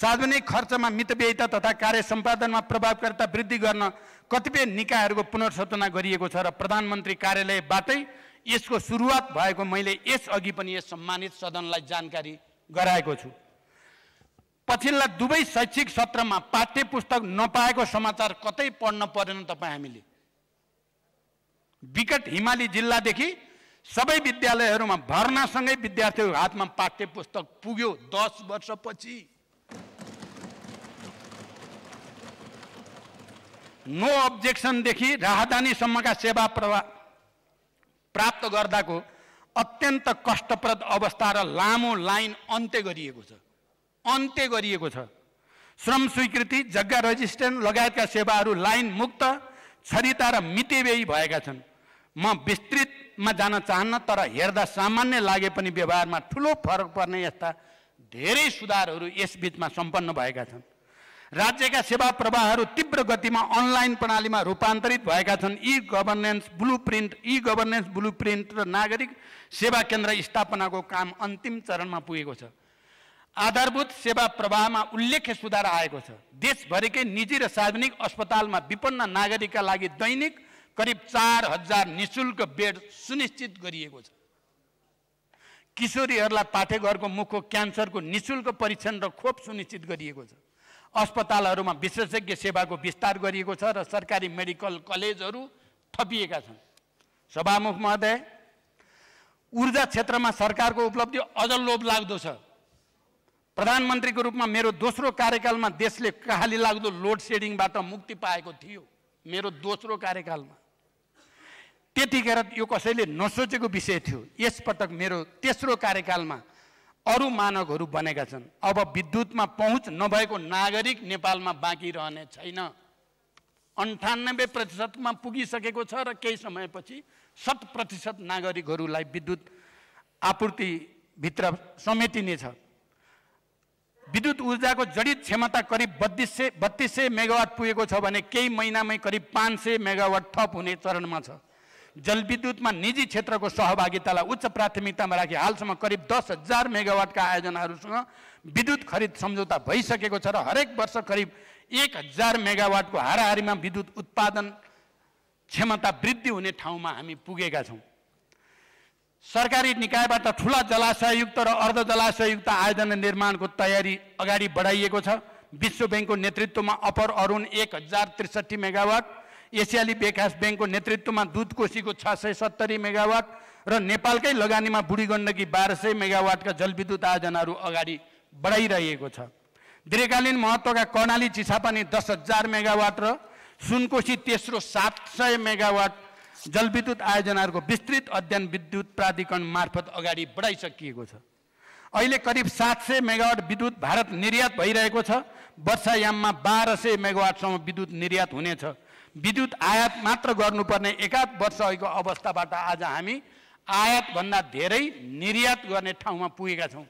सार्वजनिक खर्चमा मितव्ययिता तथा कार्य सम्पादनमा प्रभावकारिता वृद्धि गर्न कतिपय निकायहरूको पुनर्सचना गरिएको छ र प्रधानमन्त्री कार्यालयबाटै यसको सुरुवात भएको मैले यसअघि पनि यस सम्मानित सदनलाई जानकारी गराएको छु पछिल्ला दुवै शैक्षिक सत्रमा पाठ्य पुस्तक नपाएको समाचार कतै पढ्न परेन तपाईँ हामीले विकट हिमाली जिल्लादेखि सबै विद्यालयहरूमा भर्नासँगै विद्यार्थीहरू हातमा पाठ्य पुस्तक पुग्यो दस वर्षपछि नो अब्जेक्सनदेखि राहदानीसम्मका सेवा प्रवा प्राप्त गर्दाको अत्यन्त कष्टप्रद अवस्था र लामो लाइन अन्त्य गरिएको छ अन्त्य गरिएको छ श्रम स्वीकृति जग्गा रजिस्ट्रेन्ट लगायतका सेवाहरू लाइन मुक्त छरिता र मितिवेयी भएका छन् म विस्तृतमा जान चाहन्न तर हेर्दा सामान्य लागे पनि व्यवहारमा ठुलो फरक पर्ने यस्ता धेरै सुधारहरू यसबिचमा सम्पन्न भएका छन् राज्यका सेवा प्रवाहहरू तीव्र गतिमा अनलाइन प्रणालीमा रूपान्तरित भएका छन् e governance blueprint e governance blueprint र नागरिक सेवा केन्द्र स्थापनाको काम अन्तिम चरणमा पुगेको छ आधारभूत सेवा प्रवाहमा उल्लेख्य सुधार आएको छ देशभरिकै निजी र सार्वजनिक अस्पतालमा विपन्न नागरिकका लागि दैनिक करिब चार हजार निशुल्क बेड सुनिश्चित गरिएको छ किशोरीहरूलाई पाठेघरको मुखको क्यान्सरको निशुल्क परीक्षण र खोप सुनिश्चित गरिएको छ अस्पतालहरूमा विशेषज्ञ सेवाको विस्तार गरिएको छ र सरकारी मेडिकल कलेजहरू थपिएका छन् सभामुख महोदय ऊर्जा क्षेत्रमा सरकारको उपलब्धि अझ लोभ लाग्दो छ प्रधानमन्त्रीको रूपमा मेरो दोस्रो कार्यकालमा देशले कहाली लाग्दो लोड सेडिङबाट मुक्ति पाएको थियो मेरो दोस्रो कार्यकालमा त्यतिखेर यो कसैले नसोचेको विषय थियो यसपटक मेरो तेस्रो कार्यकालमा अरू मानकहरू बनेका छन् अब विद्युतमा पहुँच नभएको नागरिक नेपालमा बाँकी रहने छैन अन्ठानब्बे प्रतिशतमा पुगिसकेको छ र केही समयपछि शत प्रतिशत नागरिकहरूलाई विद्युत आपूर्तिभित्र समेटिनेछ विद्युत ऊर्जाको जडित क्षमता करिब बत्तिस सय बत्तिस सय मेगावाट पुगेको छ भने केही महिनामै करिब पाँच सय मेगावाट थप हुने चरणमा छ जलविद्युतमा निजी क्षेत्रको सहभागितालाई उच्च प्राथमिकतामा राखी हालसम्म करिब दस हजार मेगावाटका आयोजनाहरूसँग विद्युत खरिद सम्झौता भइसकेको छ र हरेक वर्ष करिब एक हजार मेगावाटको हाराहारीमा विद्युत उत्पादन क्षमता वृद्धि हुने ठाउँमा हामी पुगेका छौँ सरकारी निकायबाट ठुला जलाशययुक्त र अर्ध जलाशययुक्त आयोजना निर्माणको तयारी अगाडि बढाइएको छ विश्व ब्याङ्कको नेतृत्वमा अपर अरुण एक हजार त्रिसठी मेगावाट एसियाली विकास ब्याङ्कको नेतृत्वमा दुधकोसीको छ सय सत्तरी मेगावाट र नेपालकै लगानीमा बुढी गण्डकी बाह्र सय मेगावाटका जलविद्युत आयोजनाहरू अगाडि बढाइरहेको छ दीर्घकालीन महत्त्वका कर्णाली चिसापानी दस हजार मेगावाट र सुनकोसी तेस्रो सात सय मेगावाट जलविद्युत आयोजनाहरूको विस्तृत अध्ययन विद्युत प्राधिकरण मार्फत अगाडि बढाइसकिएको छ अहिले करिब सात सय मेगावाट विद्युत भारत निर्यात भइरहेको छ वर्षायाममा बाह्र सय मेगावाटसम्म विद्युत निर्यात हुनेछ विद्युत आयात मात्र गर्नुपर्ने एकाध वर्ष अघिको अवस्थाबाट आज हामी आयातभन्दा धेरै निर्यात गर्ने ठाउँमा पुगेका छौँ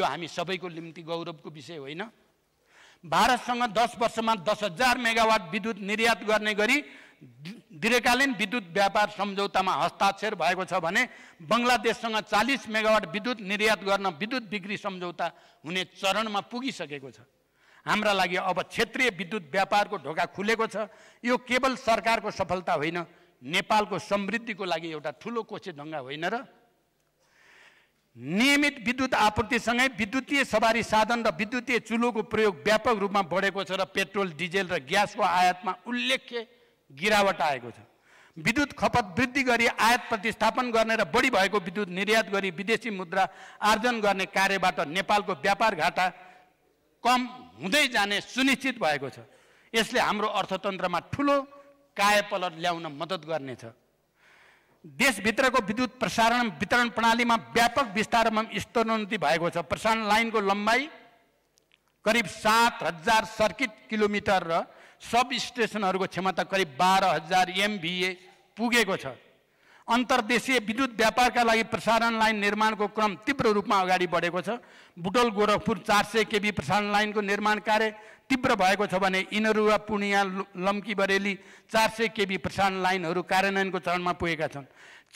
यो हामी सबैको निम्ति गौरवको विषय होइन भारतसँग दस वर्षमा दस हजार मेगावाट विद्युत निर्यात गर्ने गरी दीर्घकालीन विद्युत व्यापार सम्झौतामा हस्ताक्षर भएको छ भने बङ्गलादेशसँग चालिस मेगावाट विद्युत निर्यात गर्न विद्युत बिक्री सम्झौता हुने चरणमा पुगिसकेको छ हाम्रा लागि अब क्षेत्रीय विद्युत व्यापारको ढोका खुलेको छ यो केवल सरकारको सफलता होइन नेपालको समृद्धिको लागि एउटा ठुलो कोसे ढङ्गा होइन र नियमित विद्युत आपूर्तिसँगै विद्युतीय सवारी साधन र विद्युतीय चुलोको प्रयोग व्यापक रूपमा बढेको छ र पेट्रोल डिजेल र ग्यासको आयातमा उल्लेख्य गिरावट आएको छ विद्युत खपत वृद्धि गरी आयात प्रतिस्थापन गर्ने र बढी भएको विद्युत निर्यात गरी विदेशी मुद्रा आर्जन गर्ने कार्यबाट नेपालको व्यापार घाटा कम हुँदै जाने सुनिश्चित भएको छ यसले हाम्रो अर्थतन्त्रमा ठुलो कायपलट ल्याउन मद्दत गर्नेछ देशभित्रको विद्युत प्रसारण वितरण प्रणालीमा व्यापक विस्तारमा स्तरोन्नति भएको छ प्रसारण लाइनको लम्बाइ करिब सात हजार सर्किट किलोमिटर र सब स्टेसनहरूको क्षमता करिब बाह्र हजार एमबिए पुगेको छ अन्तर्देशीय विद्युत व्यापारका लागि प्रसारण लाइन निर्माणको क्रम तीव्र रूपमा अगाडि बढेको छ बुटोल गोरखपुर चार सय केबी प्रसारण लाइनको निर्माण कार्य तीव्र भएको छ भने इनरुवा पुर्णिया लम्की बरेली चार सय केबी प्रसारण लाइनहरू कार्यान्वयनको चरणमा पुगेका छन्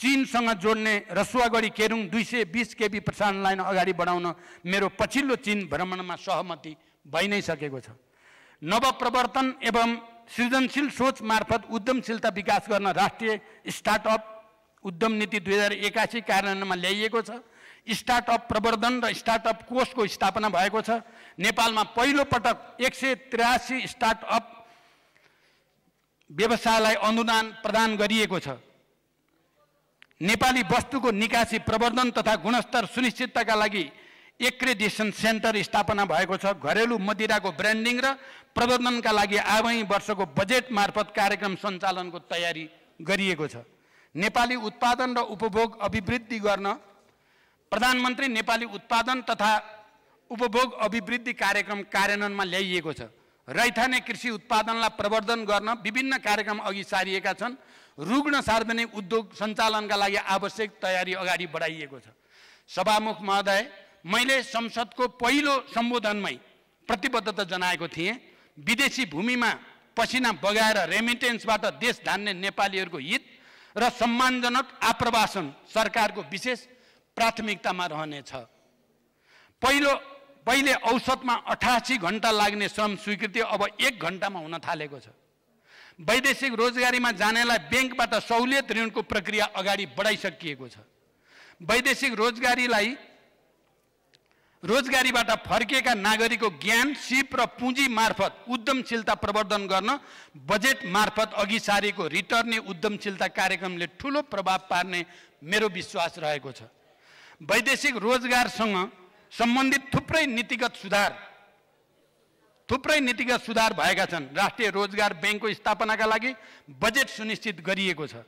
चिनसँग जोड्ने रसुवागढी केरुङ दुई सय बिस केबी प्रसारण लाइन अगाडि बढाउन मेरो पछिल्लो चिन भ्रमणमा सहमति भइ नै सकेको छ नवप्रवर्तन एवं सृजनशील सोच मार्फत उद्यमशीलता विकास गर्न राष्ट्रिय स्टार्टअप उद्यम नीति दुई हजार एकासी कार्यान्वयनमा ल्याइएको छ स्टार्टअप प्रवर्धन र स्टार्टअप कोषको स्थापना भएको छ नेपालमा पहिलोपटक एक सय त्रियासी स्टार्टअप व्यवसायलाई अनुदान प्रदान गरिएको छ नेपाली वस्तुको निकासी प्रवर्धन तथा गुणस्तर सुनिश्चितताका लागि एक्रेडिसन सेन्टर स्थापना भएको छ घरेलु मदिराको ब्रान्डिङ र प्रवर्धनका लागि आगामी वर्षको बजेट मार्फत कार्यक्रम सञ्चालनको तयारी गरिएको छ नेपाली उत्पादन र उपभोग अभिवृद्धि गर्न प्रधानमन्त्री नेपाली उत्पादन तथा उपभोग अभिवृद्धि कार्यक्रम कार्यान्वयनमा ल्याइएको छ रैथाने कृषि उत्पादनलाई प्रवर्धन गर्न विभिन्न कार्यक्रम अघि सारिएका छन् रुग्ण सार्वजनिक उद्योग सञ्चालनका लागि आवश्यक तयारी अगाडि बढाइएको छ सभामुख महोदय मैले संसदको पहिलो सम्बोधनमै प्रतिबद्धता जनाएको थिएँ विदेशी भूमिमा पसिना बगाएर रेमिटेन्सबाट देश धान्ने नेपालीहरूको हित र सम्मानजनक आप्रवासन सरकारको विशेष प्राथमिकतामा रहनेछ पहिलो पहिले औसतमा अठासी घन्टा लाग्ने श्रम स्वीकृति अब एक घन्टामा हुन थालेको छ वैदेशिक रोजगारीमा जानेलाई ब्याङ्कबाट सहुलियत ऋणको प्रक्रिया अगाडि बढाइसकिएको छ वैदेशिक रोजगारीलाई रोजगारीबाट फर्किएका नागरिकको ज्ञान सिप र पुँजी मार्फत उद्यमशीलता प्रवर्धन गर्न बजेट मार्फत अघि सारिएको रिटर्ने उद्यमशीलता कार्यक्रमले ठुलो प्रभाव पार्ने मेरो विश्वास रहेको छ वैदेशिक रोजगारसँग सम्बन्धित थुप्रै नीतिगत सुधार थुप्रै नीतिगत सुधार भएका छन् राष्ट्रिय रोजगार ब्याङ्कको स्थापनाका लागि बजेट सुनिश्चित गरिएको छ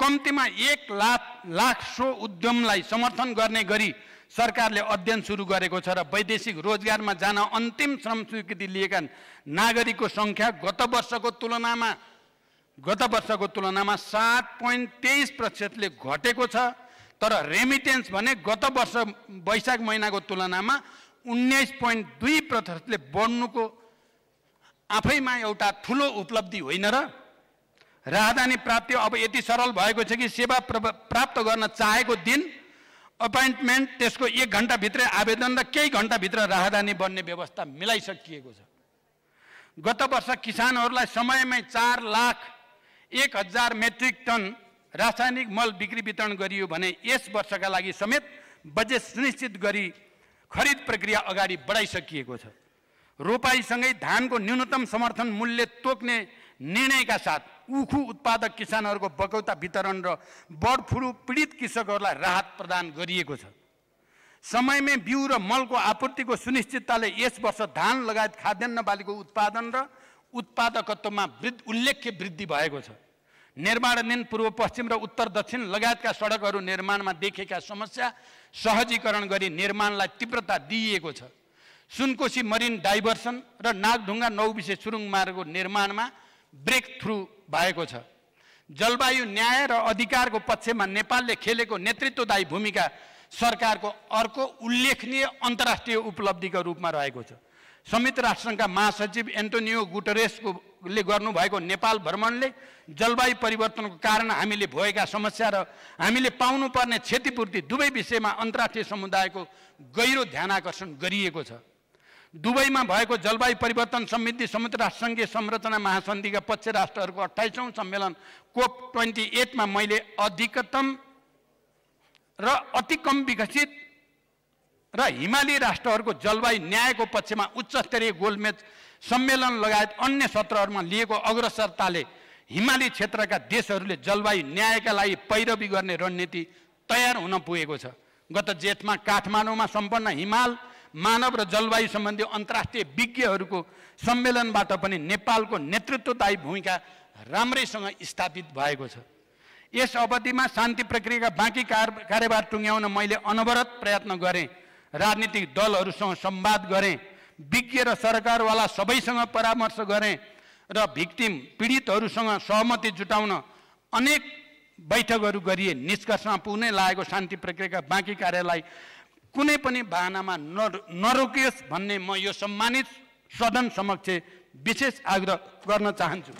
कम्तीमा एक लाख लाख सो उद्यमलाई समर्थन गर्ने गरी सरकारले अध्ययन सुरु गरेको छ र वैदेशिक रोजगारमा जान अन्तिम श्रम स्वीकृति लिएका नागरिकको सङ्ख्या गत वर्षको तुलनामा गत वर्षको तुलनामा सात पोइन्ट तेइस प्रतिशतले घटेको छ तर रेमिटेन्स भने गत वर्ष वैशाख महिनाको तुलनामा उन्नाइस पोइन्ट दुई प्रतिशतले बढ्नुको आफैमा एउटा ठुलो उपलब्धि होइन र राहदानी प्राप्ति अब यति सरल भएको छ कि सेवा प्राप्त गर्न चाहेको दिन अपोइन्टमेन्ट त्यसको एक घन्टाभित्रै आवेदन र केही घन्टाभित्र राहदानी बन्ने व्यवस्था मिलाइसकिएको छ गत वर्ष किसानहरूलाई समयमै चार लाख एक हजार मेट्रिक टन रासायनिक मल बिक्री वितरण गरियो भने यस वर्षका लागि समेत बजेट सुनिश्चित गरी खरिद प्रक्रिया अगाडि बढाइसकिएको छ रोपाइसँगै धानको न्यूनतम समर्थन मूल्य तोक्ने निर्णयका साथ उखु उत्पादक किसानहरूको बकौता वितरण र बर्ड फ्लू पीडित कृषकहरूलाई राहत प्रदान गरिएको छ समयमै बिउ र मलको आपूर्तिको सुनिश्चितताले यस वर्ष धान लगायत खाद्यान्न बालीको उत्पादन र उत्पादकत्वमा वृद्ध उल्लेख्य वृद्धि भएको छ निर्माणाधीन पूर्व पश्चिम र उत्तर दक्षिण लगायतका सडकहरू निर्माणमा देखेका समस्या सहजीकरण गरी निर्माणलाई तीव्रता दिइएको छ सुनकोशी मरिन डाइभर्सन र नागढुङ्गा नौबिसे सुरुङ मार्गको निर्माणमा ब्रेक थ्रु भएको छ जलवायु न्याय र अधिकारको पक्षमा नेपालले खेलेको नेतृत्वदायी भूमिका सरकारको अर्को उल्लेखनीय अन्तर्राष्ट्रिय उपलब्धिको रूपमा रहेको छ संयुक्त राष्ट्रसङ्घका महासचिव एन्टोनियो ले गर्नुभएको नेपाल भ्रमणले जलवायु परिवर्तनको कारण हामीले भएका समस्या र हामीले पाउनुपर्ने क्षतिपूर्ति दुवै विषयमा अन्तर्राष्ट्रिय समुदायको गहिरो ध्यान आकर्षण गरिएको छ दुबईमा भएको जलवायु परिवर्तन सम्बन्धी संयुक्त राष्ट्रसङ्घीय संरचना महासन्धिका पक्ष राष्ट्रहरूको अठाइसौँ सम्मेलन कोप ट्वेन्टी एटमा मैले अधिकतम र अति कम विकसित र हिमाली राष्ट्रहरूको जलवायु न्यायको पक्षमा उच्चस्तरीय गोलमेज सम्मेलन लगायत अन्य सत्रहरूमा लिएको अग्रसरताले हिमाली क्षेत्रका देशहरूले जलवायु न्यायका लागि पैरवी गर्ने रणनीति तयार हुन पुगेको छ गत जेठमा काठमाडौँमा सम्पन्न हिमाल मानव र जलवायु सम्बन्धी अन्तर्राष्ट्रिय विज्ञहरूको सम्मेलनबाट पनि नेपालको नेतृत्वदायी भूमिका राम्रैसँग स्थापित भएको छ यस अवधिमा शान्ति प्रक्रियाका बाँकी कार कार्यभार टुङ्ग्याउन मैले अनवरत प्रयत्न गरेँ राजनीतिक दलहरूसँग संवाद गरेँ विज्ञ र सरकारवाला सबैसँग परामर्श गरेँ र भिक्टिम पीडितहरूसँग सहमति जुटाउन अनेक बैठकहरू गरिए निष्कर्षमा पुग्नै लागेको शान्ति प्रक्रियाका बाँकी कार्यलाई कुनै पनि बाहनामा नरोकियोस् भन्ने म यो सम्मानित सदन समक्ष विशेष आग्रह गर्न चाहन्छु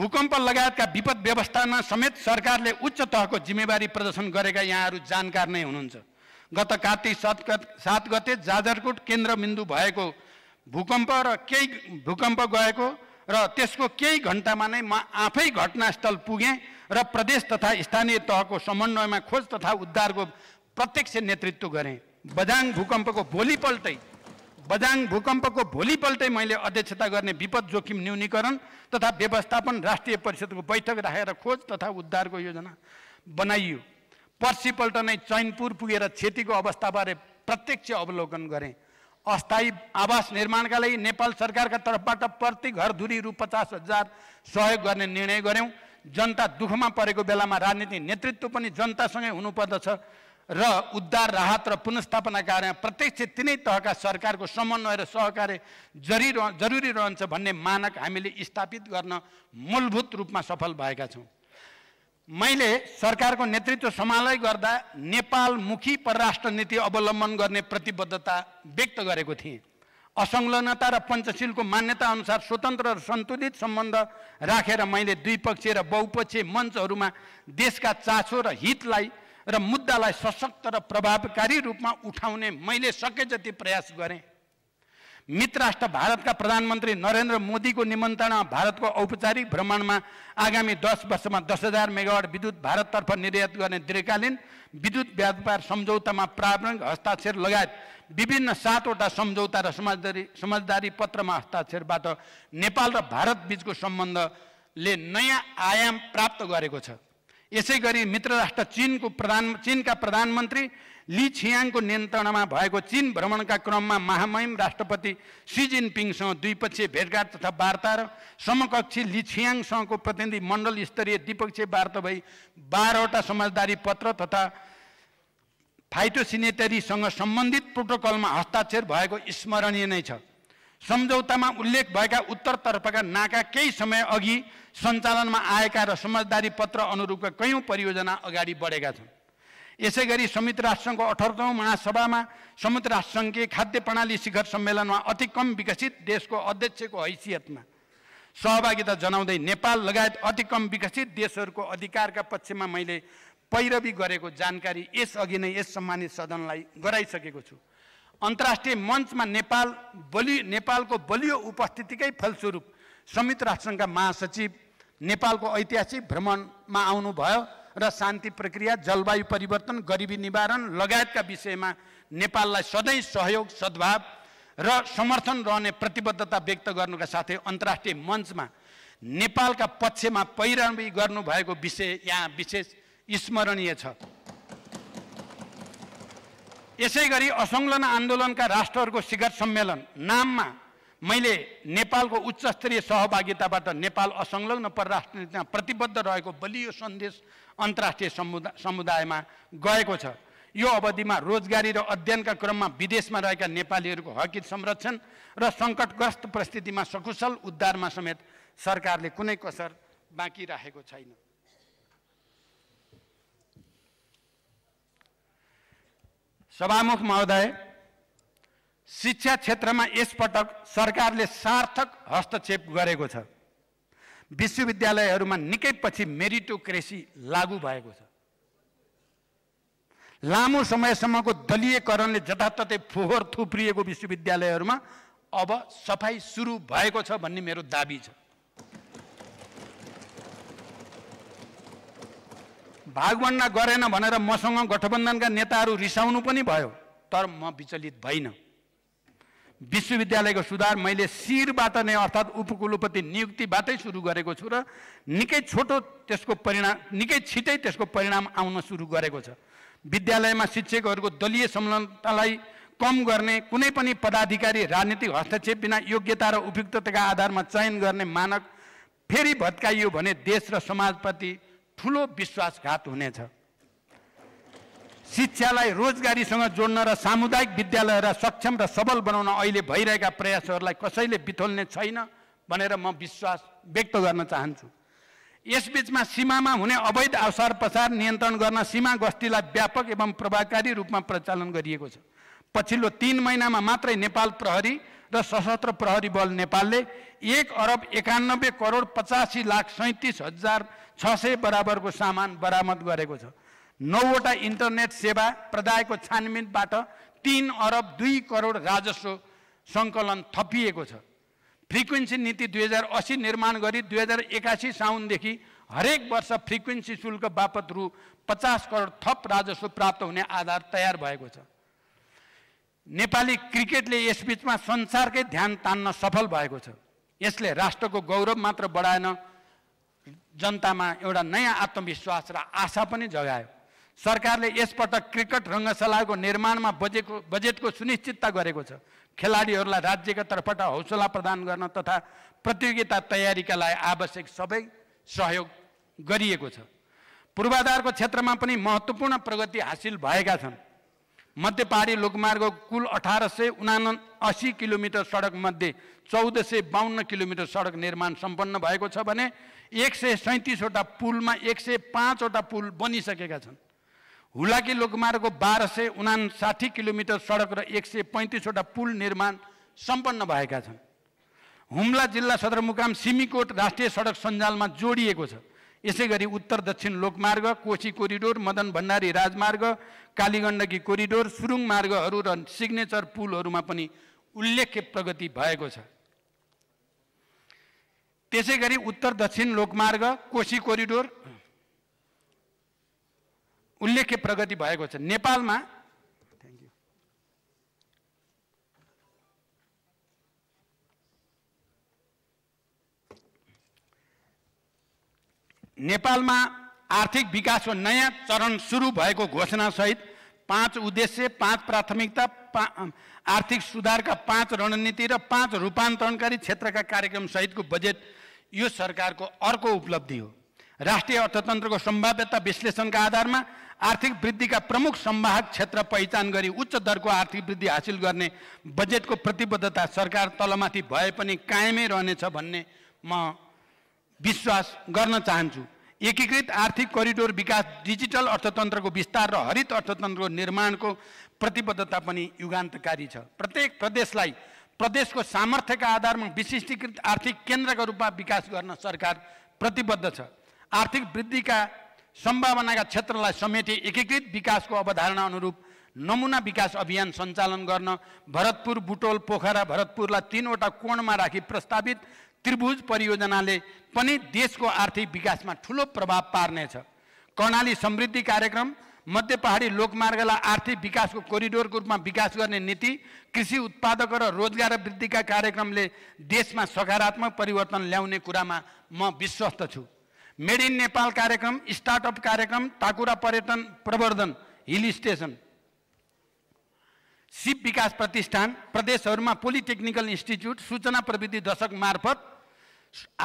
भूकम्प लगायतका विपद व्यवस्थामा समेत सरकारले उच्च तहको जिम्मेवारी प्रदर्शन गरेका यहाँहरू जानकार नै हुनुहुन्छ गत कार्तिक सात सात गते जाजरकोट केन्द्रबिन्दु भएको भूकम्प र केही भूकम्प गएको र त्यसको केही घन्टामा नै म आफै घटनास्थल पुगेँ र प्रदेश तथा स्थानीय तहको समन्वयमा खोज तथा उद्धारको प्रत्यक्ष नेतृत्व गरेँ बदाङ भूकम्पको भोलिपल्टै बदाङ भूकम्पको भोलिपल्टै मैले अध्यक्षता गर्ने विपद जोखिम न्यूनीकरण तथा व्यवस्थापन राष्ट्रिय परिषदको बैठक राखेर खोज तथा उद्धारको योजना बनाइयो पर्सिपल्ट नै चैनपुर पुगेर क्षतिको अवस्थाबारे प्रत्यक्ष अवलोकन गरेँ अस्थायी आवास निर्माणका लागि नेपाल सरकारका तर्फबाट प्रति घर दुरी रु पचास हजार सहयोग गर्ने निर्णय गऱ्यौँ जनता दुःखमा परेको बेलामा राजनीति नेतृत्व पनि जनतासँगै हुनुपर्दछ र उद्धार राहत र पुनस्थापना कार्य प्रत्यक्ष तिनै तहका सरकारको समन्वय र सहकार्य जरुरी रह, जरुरी रहन्छ भन्ने मानक हामीले स्थापित गर्न मूलभूत रूपमा सफल भएका छौँ मैले सरकारको नेतृत्व सम्हालै गर्दा नेपालमुखी परराष्ट्र नीति अवलम्बन गर्ने प्रतिबद्धता व्यक्त गरेको थिएँ असंलग्नता र पञ्चशीलको अनुसार स्वतन्त्र र सन्तुलित सम्बन्ध राखेर रा मैले द्विपक्षीय र बहुपक्षीय मञ्चहरूमा देशका चासो र हितलाई र मुद्दालाई सशक्त र प्रभावकारी रूपमा उठाउने मैले सके जति प्रयास गरेँ मित्र राष्ट्र भारतका प्रधानमन्त्री नरेन्द्र मोदीको निमन्त्रणा भारतको औपचारिक भ्रमणमा आगामी दस वर्षमा दस हजार मेगावाट विद्युत भारततर्फ निर्यात गर्ने दीर्घकालीन विद्युत व्यापार सम्झौतामा प्रारम्भिक हस्ताक्षर लगायत विभिन्न सातवटा सम्झौता र समझदारी समझदारी पत्रमा हस्ताक्षरबाट नेपाल र भारतबीचको सम्बन्धले नयाँ आयाम प्राप्त गरेको छ यसै गरी मित्र राष्ट्र चिनको प्रधान चिनका प्रधानमन्त्री ली छियाङको नियन्त्रणमा भएको चिन भ्रमणका क्रममा महामहिम राष्ट्रपति सी जिनपिङसँग द्विपक्षीय भेटघाट तथा वार्ता र समकक्षी ली छियाङसँगको प्रतिनिधि मण्डल स्तरीय द्विपक्षीय वार्ता भई बाह्रवटा समझदारी पत्र तथा फाइटोसिनेटरीसँग सम्बन्धित प्रोटोकलमा हस्ताक्षर भएको स्मरणीय नै छ सम्झौतामा उल्लेख भएका उत्तरतर्फका नाका केही समय अघि सञ्चालनमा आएका र समझदारी पत्र अनुरूपका कयौँ परियोजना अगाडि बढेका छन् यसै गरी संयुक्त राष्ट्रसङ्घको अठारौँ महासभामा संयुक्त राष्ट्रसङ्घकी खाद्य प्रणाली शिखर सम्मेलनमा अति कम विकसित देशको अध्यक्षको हैसियतमा सहभागिता जनाउँदै नेपाल लगायत अति कम विकसित देशहरूको अधिकारका पक्षमा मैले पैरवी गरेको जानकारी यसअघि नै यस सम्मानित सदनलाई गराइसकेको छु अन्तर्राष्ट्रिय मञ्चमा नेपाल बलि नेपालको बलियो उपस्थितिकै फलस्वरूप संयुक्त राष्ट्रसङ्घका महासचिव नेपालको ऐतिहासिक भ्रमणमा आउनुभयो र शान्ति प्रक्रिया जलवायु परिवर्तन गरिबी निवारण लगायतका विषयमा नेपाललाई सधैँ सहयोग सद्भाव र समर्थन रहने प्रतिबद्धता व्यक्त गर्नुका साथै अन्तर्राष्ट्रिय मञ्चमा नेपालका पक्षमा पैरवी गर्नुभएको विषय यहाँ विशेष स्मरणीय छ यसै गरी असङ्लना आन्दोलनका राष्ट्रहरूको शिखर सम्मेलन नाममा मैले नेपालको उच्चस्तरीय सहभागिताबाट नेपाल असंलग्न परराष्ट्र नीतिमा प्रतिबद्ध रहेको बलियो सन्देश अन्तर्राष्ट्रिय समुदा समुदायमा गएको छ यो अवधिमा रोजगारी र अध्ययनका क्रममा विदेशमा रहेका नेपालीहरूको हकित संरक्षण र सङ्कटग्रस्त परिस्थितिमा सकुशल उद्धारमा समेत सरकारले कुनै कसर बाँकी राखेको छैन सभामुख महोदय शिक्षा क्षेत्रमा यसपटक सरकारले सार्थक हस्तक्षेप गरेको छ विश्वविद्यालयहरूमा निकै पछि मेरिटोक्रेसी लागू भएको छ लामो समयसम्मको दलीयकरणले जताततै फोहोर थुप्रिएको विश्वविद्यालयहरूमा अब सफाइ सुरु भएको छ भन्ने मेरो दाबी छ भागवन्डा गरेन भनेर मसँग गठबन्धनका नेताहरू रिसाउनु पनि भयो तर म विचलित भइनँ विश्वविद्यालयको सुधार मैले शिरबाट नै अर्थात् उपकुलपति नियुक्तिबाटै सुरु गरेको छु र निकै छोटो त्यसको परिणाम निकै छिटै त्यसको परिणाम आउन सुरु गरेको छ विद्यालयमा शिक्षकहरूको दलीय संलग्नतालाई कम गर्ने कुनै पनि पदाधिकारी राजनीतिक हस्तक्षेप बिना योग्यता र उपयुक्तताका आधारमा चयन गर्ने मानक फेरि भत्काइयो भने देश र समाजप्रति ठुलो विश्वासघात हुनेछ शिक्षालाई रोजगारीसँग जोड्न र सामुदायिक विद्यालयलाई सक्षम र सबल बनाउन अहिले भइरहेका प्रयासहरूलाई कसैले बिथोल्ने छैन भनेर म विश्वास व्यक्त गर्न चाहन्छु यसबीचमा सीमामा हुने अवैध अवसर पसार नियन्त्रण गर्न सीमा गस्तीलाई व्यापक एवं प्रभावकारी रूपमा प्रचालन गरिएको छ पछिल्लो तिन महिनामा मात्रै नेपाल प्रहरी र सशस्त्र प्रहरी बल नेपालले एक अरब एकानब्बे करोड पचासी लाख सैँतिस हजार छ सय बराबरको सामान बरामद गरेको छ नौवटा इन्टरनेट सेवा प्रदायको छानबिनबाट तिन अरब दुई करोड राजस्व सङ्कलन थपिएको छ फ्रिक्वेन्सी नीति दुई हजार असी निर्माण गरी दुई हजार एकासी साउनदेखि हरेक वर्ष फ्रिक्वेन्सी शुल्क बापत रु पचास करोड थप राजस्व प्राप्त हुने आधार तयार भएको छ नेपाली क्रिकेटले यसबिचमा संसारकै ध्यान तान्न सफल भएको छ यसले राष्ट्रको गौरव मात्र बढाएन जनतामा एउटा नयाँ आत्मविश्वास र आशा पनि जगायो सरकारले यसपटक क्रिकेट रङ्गशालाको निर्माणमा बजेको बजेटको सुनिश्चितता गरेको छ खेलाडीहरूलाई राज्यको तर्फबाट हौसला प्रदान गर्न तथा प्रतियोगिता तयारीका लागि आवश्यक सबै सहयोग गरिएको छ पूर्वाधारको क्षेत्रमा पनि महत्त्वपूर्ण प्रगति हासिल भएका छन् मध्य पहाडी लोकमार्गको कुल अठार सय उना असी किलोमिटर सडकमध्ये चौध सय बाहन्न किलोमिटर सडक निर्माण सम्पन्न भएको छ भने एक सय सैँतिसवटा पुलमा एक सय पाँचवटा पुल बनिसकेका छन् हुलाकी लोकमार्गको बाह्र सय उनासाठी किलोमिटर सडक र एक सय पैँतिसवटा पुल निर्माण सम्पन्न भएका छन् हुम्ला जिल्ला सदरमुकाम सिमीकोट राष्ट्रिय सडक सञ्जालमा जोडिएको छ यसै गरी उत्तर दक्षिण लोकमार्ग कोशी कोरिडोर मदन भण्डारी राजमार्ग कालीगण्डकी कोरिडोर सुरुङ मार्गहरू र सिग्नेचर पुलहरूमा पनि उल्लेख्य प्रगति भएको छ त्यसै गरी उत्तर दक्षिण लोकमार्ग कोशी कोरिडोर उल्लेख्य प्रगति भएको छ नेपालमा नेपालमा आर्थिक विकासको नयाँ चरण सुरु भएको घोषणासहित पाँच उद्देश्य पाँच प्राथमिकता पा आर्थिक सुधारका पाँच रणनीति र पाँच रूपान्तरणकारी क्षेत्रका सहितको बजेट यो सरकारको अर्को उपलब्धि हो राष्ट्रिय अर्थतन्त्रको सम्भाव्यता विश्लेषणका आधारमा आर्थिक वृद्धिका प्रमुख सम्वाहक क्षेत्र पहिचान गरी उच्च दरको आर्थिक वृद्धि हासिल गर्ने बजेटको प्रतिबद्धता सरकार तलमाथि भए पनि कायमै रहनेछ भन्ने म विश्वास गर्न चाहन्छु एकीकृत आर्थिक करिडोर विकास डिजिटल अर्थतन्त्रको विस्तार र हरित अर्थतन्त्रको निर्माणको प्रतिबद्धता पनि युगान्तकारी छ प्रत्येक प्रदेशलाई प्रदेशको सामर्थ्यका आधारमा विशिष्टीकृत आर्थिक केन्द्रका रूपमा विकास गर्न सरकार प्रतिबद्ध छ आर्थिक वृद्धिका सम्भावनाका क्षेत्रलाई समेटे एकीकृत विकासको अवधारणा अनुरूप नमुना विकास अभियान सञ्चालन गर्न भरतपुर बुटोल पोखरा भरतपुरलाई तिनवटा कोणमा राखी प्रस्तावित त्रिभुज परियोजनाले पनि देशको आर्थिक विकासमा ठुलो प्रभाव पार्नेछ कर्णाली समृद्धि कार्यक्रम मध्य पहाडी लोकमार्गलाई आर्थिक विकासको कोरिडोरको रूपमा विकास गर्ने नीति कृषि उत्पादक र रोजगार वृद्धिका कार्यक्रमले देशमा सकारात्मक परिवर्तन ल्याउने कुरामा म विश्वस्त छु मेड इन नेपाल कार्यक्रम स्टार्टअप कार्यक्रम ताकुरा पर्यटन प्रवर्धन हिल स्टेसन सिप विकास प्रतिष्ठान प्रदेशहरूमा पोलिटेक्निकल इन्स्टिच्युट सूचना प्रविधि दशक मार्फत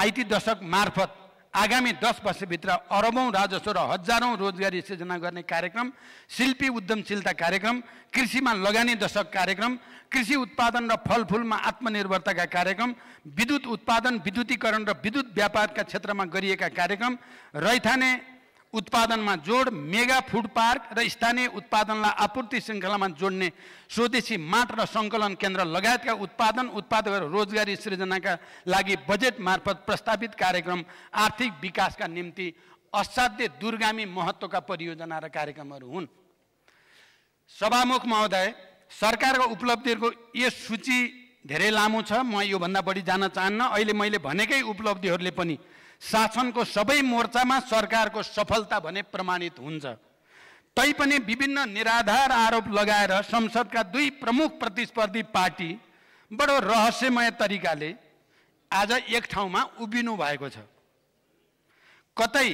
आइटी दशक मार्फत आगामी दस वर्षभित्र अरबौँ राजस्व र हजारौँ रोजगारी सिर्जना गर्ने कार्यक्रम शिल्पी उद्यमशीलता कार्यक्रम कृषिमा लगानी दशक कार्यक्रम कृषि उत्पादन र फलफुलमा आत्मनिर्भरताका कार्यक्रम विद्युत उत्पादन विद्युतीकरण र विद्युत व्यापारका क्षेत्रमा गरिएका कार्यक्रम रैथाने उत्पादनमा जोड मेगा फुड पार्क र स्थानीय उत्पादनलाई आपूर्ति श्रृङ्खलामा जोड्ने स्वदेशी माट र सङ्कलन केन्द्र लगायतका उत्पादन र रोजगारी सृजनाका लागि बजेट मार्फत प्रस्तावित कार्यक्रम आर्थिक विकासका निम्ति असाध्य दुर्गामी महत्त्वका परियोजना र कार्यक्रमहरू हुन् सभामुख महोदय सरकारको उपलब्धिहरूको यस सूची धेरै लामो छ म योभन्दा बढी जान चाहन्न अहिले मैले भनेकै उपलब्धिहरूले पनि शासनको सबै मोर्चामा सरकारको सफलता भने प्रमाणित हुन्छ तैपनि विभिन्न निराधार आरोप लगाएर संसदका दुई प्रमुख प्रतिस्पर्धी पार्टी बडो रहस्यमय तरिकाले आज एक ठाउँमा उभिनु भएको छ कतै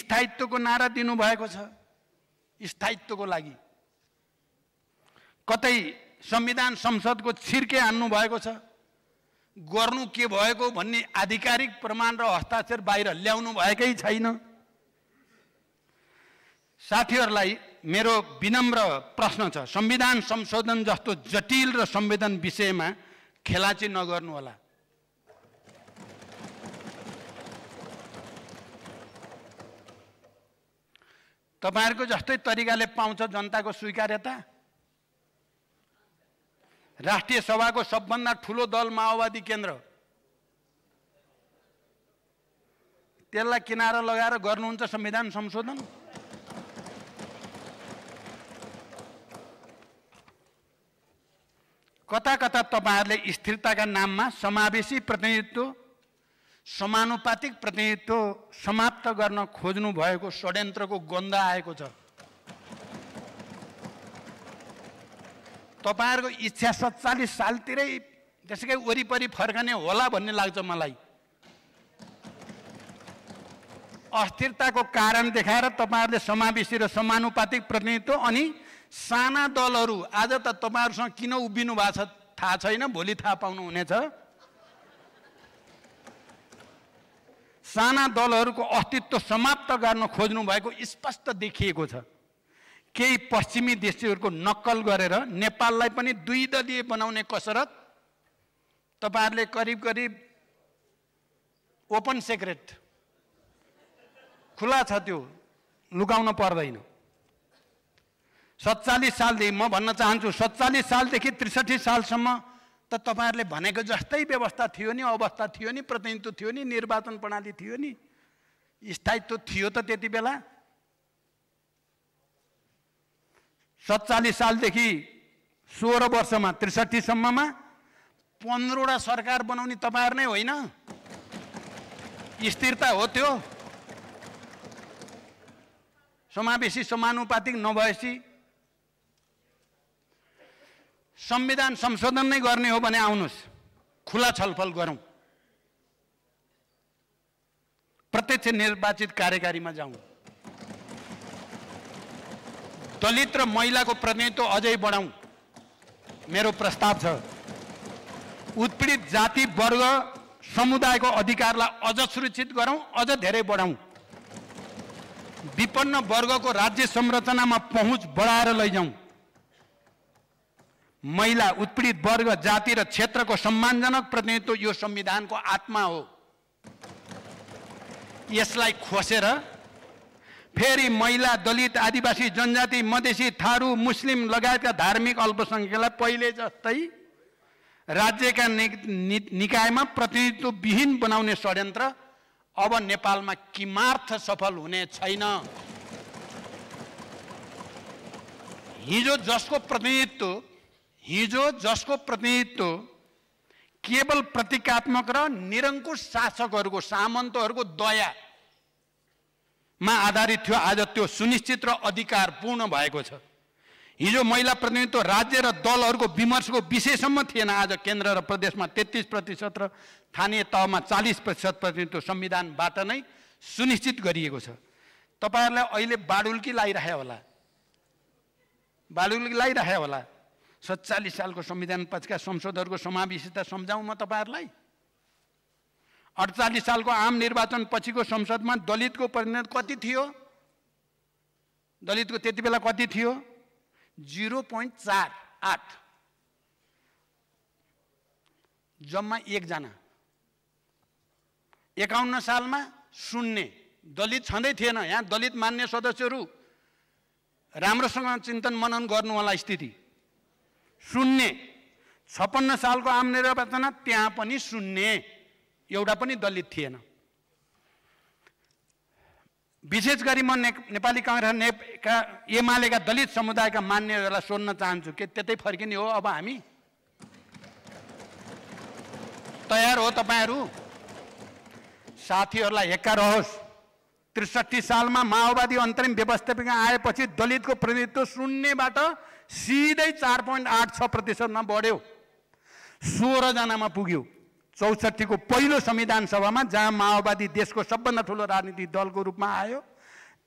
स्थायित्वको नारा दिनुभएको छ स्थायित्वको लागि कतै संविधान संसदको छिर्के हान्नु भएको छ गर्नु के भएको भन्ने आधिकारिक प्रमाण र हस्ताक्षर बाहिर ल्याउनु भएकै छैन साथीहरूलाई मेरो विनम्र प्रश्न छ संविधान संशोधन जस्तो जटिल र संवेदन विषयमा खेलाची नगर्नुहोला तपाईँहरूको जस्तै तरिकाले पाउँछ जनताको स्वीकार्यता राष्ट्रिय सभाको सबभन्दा ठुलो दल माओवादी केन्द्र त्यसलाई किनारा लगाएर गर्नुहुन्छ संविधान संशोधन कता कता तपाईँहरूले स्थिरताका नाममा समावेशी प्रतिनिधित्व समानुपातिक प्रतिनिधित्व समाप्त गर्न खोज्नु भएको षड्यन्त्रको गन्ध आएको छ तपाईँहरूको इच्छा सत्तालिस सालतिरै त्यसकै वरिपरि फर्कने होला भन्ने लाग्छ मलाई अस्थिरताको कारण देखाएर तपाईँहरूले समावेशी र समानुपातिक प्रतिनिधित्व अनि साना दलहरू आज त तपाईँहरूसँग किन उभिनु भएको छ थाहा छैन भोलि थाहा पाउनुहुनेछ साना दलहरूको अस्तित्व समाप्त गर्न खोज्नु भएको स्पष्ट देखिएको छ केही पश्चिमी देशहरूको नक्कल गरेर नेपाललाई पनि दुई दलीय बनाउने कसरत तपाईँहरूले करिब करिब ओपन सेक्रेट खुला छ त्यो लुकाउन पर्दैन सत्तालिस सालदेखि म भन्न चाहन्छु सत्तालिस सालदेखि त्रिसठी सालसम्म त तपाईँहरूले भनेको जस्तै व्यवस्था थियो नि अवस्था थियो नि प्रतिनिधित्व थियो नि निर्वाचन प्रणाली थियो नि स्थायित्व थियो त त्यति बेला सत्तालिस सालदेखि सोह्र वर्षमा त्रिसठीसम्ममा पन्ध्रवटा सरकार बनाउने तपाईँहरू नै होइन स्थिरता हो त्यो समावेशी समानुपातिक नभएपछि संविधान संशोधन नै गर्ने हो भने आउनुहोस् खुला छलफल गरौँ प्रत्यक्ष निर्वाचित कार्यकारीमा जाउँ दलित र महिलाको प्रतिनिधित्व अझै बढाउँ मेरो प्रस्ताव छ उत्पीडित जाति वर्ग समुदायको अधिकारलाई अझ सुरक्षित गरौँ अझ धेरै बढाउँ विपन्न वर्गको राज्य संरचनामा पहुँच बढाएर लैजाउँ महिला उत्पीडित वर्ग जाति र क्षेत्रको सम्मानजनक प्रतिनिधित्व यो संविधानको आत्मा हो यसलाई खोसेर फेरि महिला दलित आदिवासी जनजाति मधेसी थारू मुस्लिम लगायतका धार्मिक अल्पसङ्ख्यकलाई पहिले जस्तै राज्यका नि, नि, निकायमा प्रतिनिधित्व विहीन बनाउने षड्यन्त्र अब नेपालमा किमार्थ सफल हुने छैन हिजो जसको प्रतिनिधित्व हिजो जसको प्रतिनिधित्व केवल प्रतीकात्मक र निरङ्कुश शासकहरूको सामन्तहरूको दया मा आधारित थियो आज त्यो सुनिश्चित र अधिकार पूर्ण भएको छ हिजो महिला प्रतिनिधित्व राज्य र दलहरूको विमर्शको विषयसम्म थिएन आज केन्द्र र प्रदेशमा तेत्तिस प्रतिशत र स्थानीय तहमा चालिस प्रतिशत प्रतिनिधित्व संविधानबाट नै सुनिश्चित गरिएको छ तपाईँहरूलाई अहिले बाडुल्की लगाइरहे होला बाडुल्की लगाइरहे होला सत्तालिस सालको संविधान पछिका संसदहरूको समावेशिता सम्झाउँ म तपाईँहरूलाई अडचालिस सालको आम निर्वाचन पछिको संसदमा दलितको प्रतिनिधित्व कति थियो दलितको त्यति बेला कति थियो जिरो पोइन्ट चार आठ जम्मा एकजना एकाउन्न सालमा शून्य दलित छँदै थिएन यहाँ दलित मान्ने सदस्यहरू राम्रोसँग चिन्तन मनन गर्नु होला स्थिति शून्य छप्पन्न सालको आम निर्वाचनमा त्यहाँ पनि शून्य एउटा पनि दलित थिएन विशेष गरी म ने नेपाली काङ्ग्रेस का एमालेका दलित समुदायका मान्यहरूलाई सोध्न चाहन्छु के त्यतै फर्किने हो अब हामी तयार हो तपाईँहरू साथीहरूलाई हेक्का रहोस् त्रिसठी सालमा माओवादी अन्तरिम व्यवस्थापिका आएपछि दलितको प्रतिनिधित्व शून्यबाट सिधै चार पोइन्ट आठ छ प्रतिशतमा बढ्यो सोह्रजनामा पुग्यो चौसठीको पहिलो संविधान सभामा जहाँ माओवादी देशको सबभन्दा ठुलो राजनीतिक दलको रूपमा आयो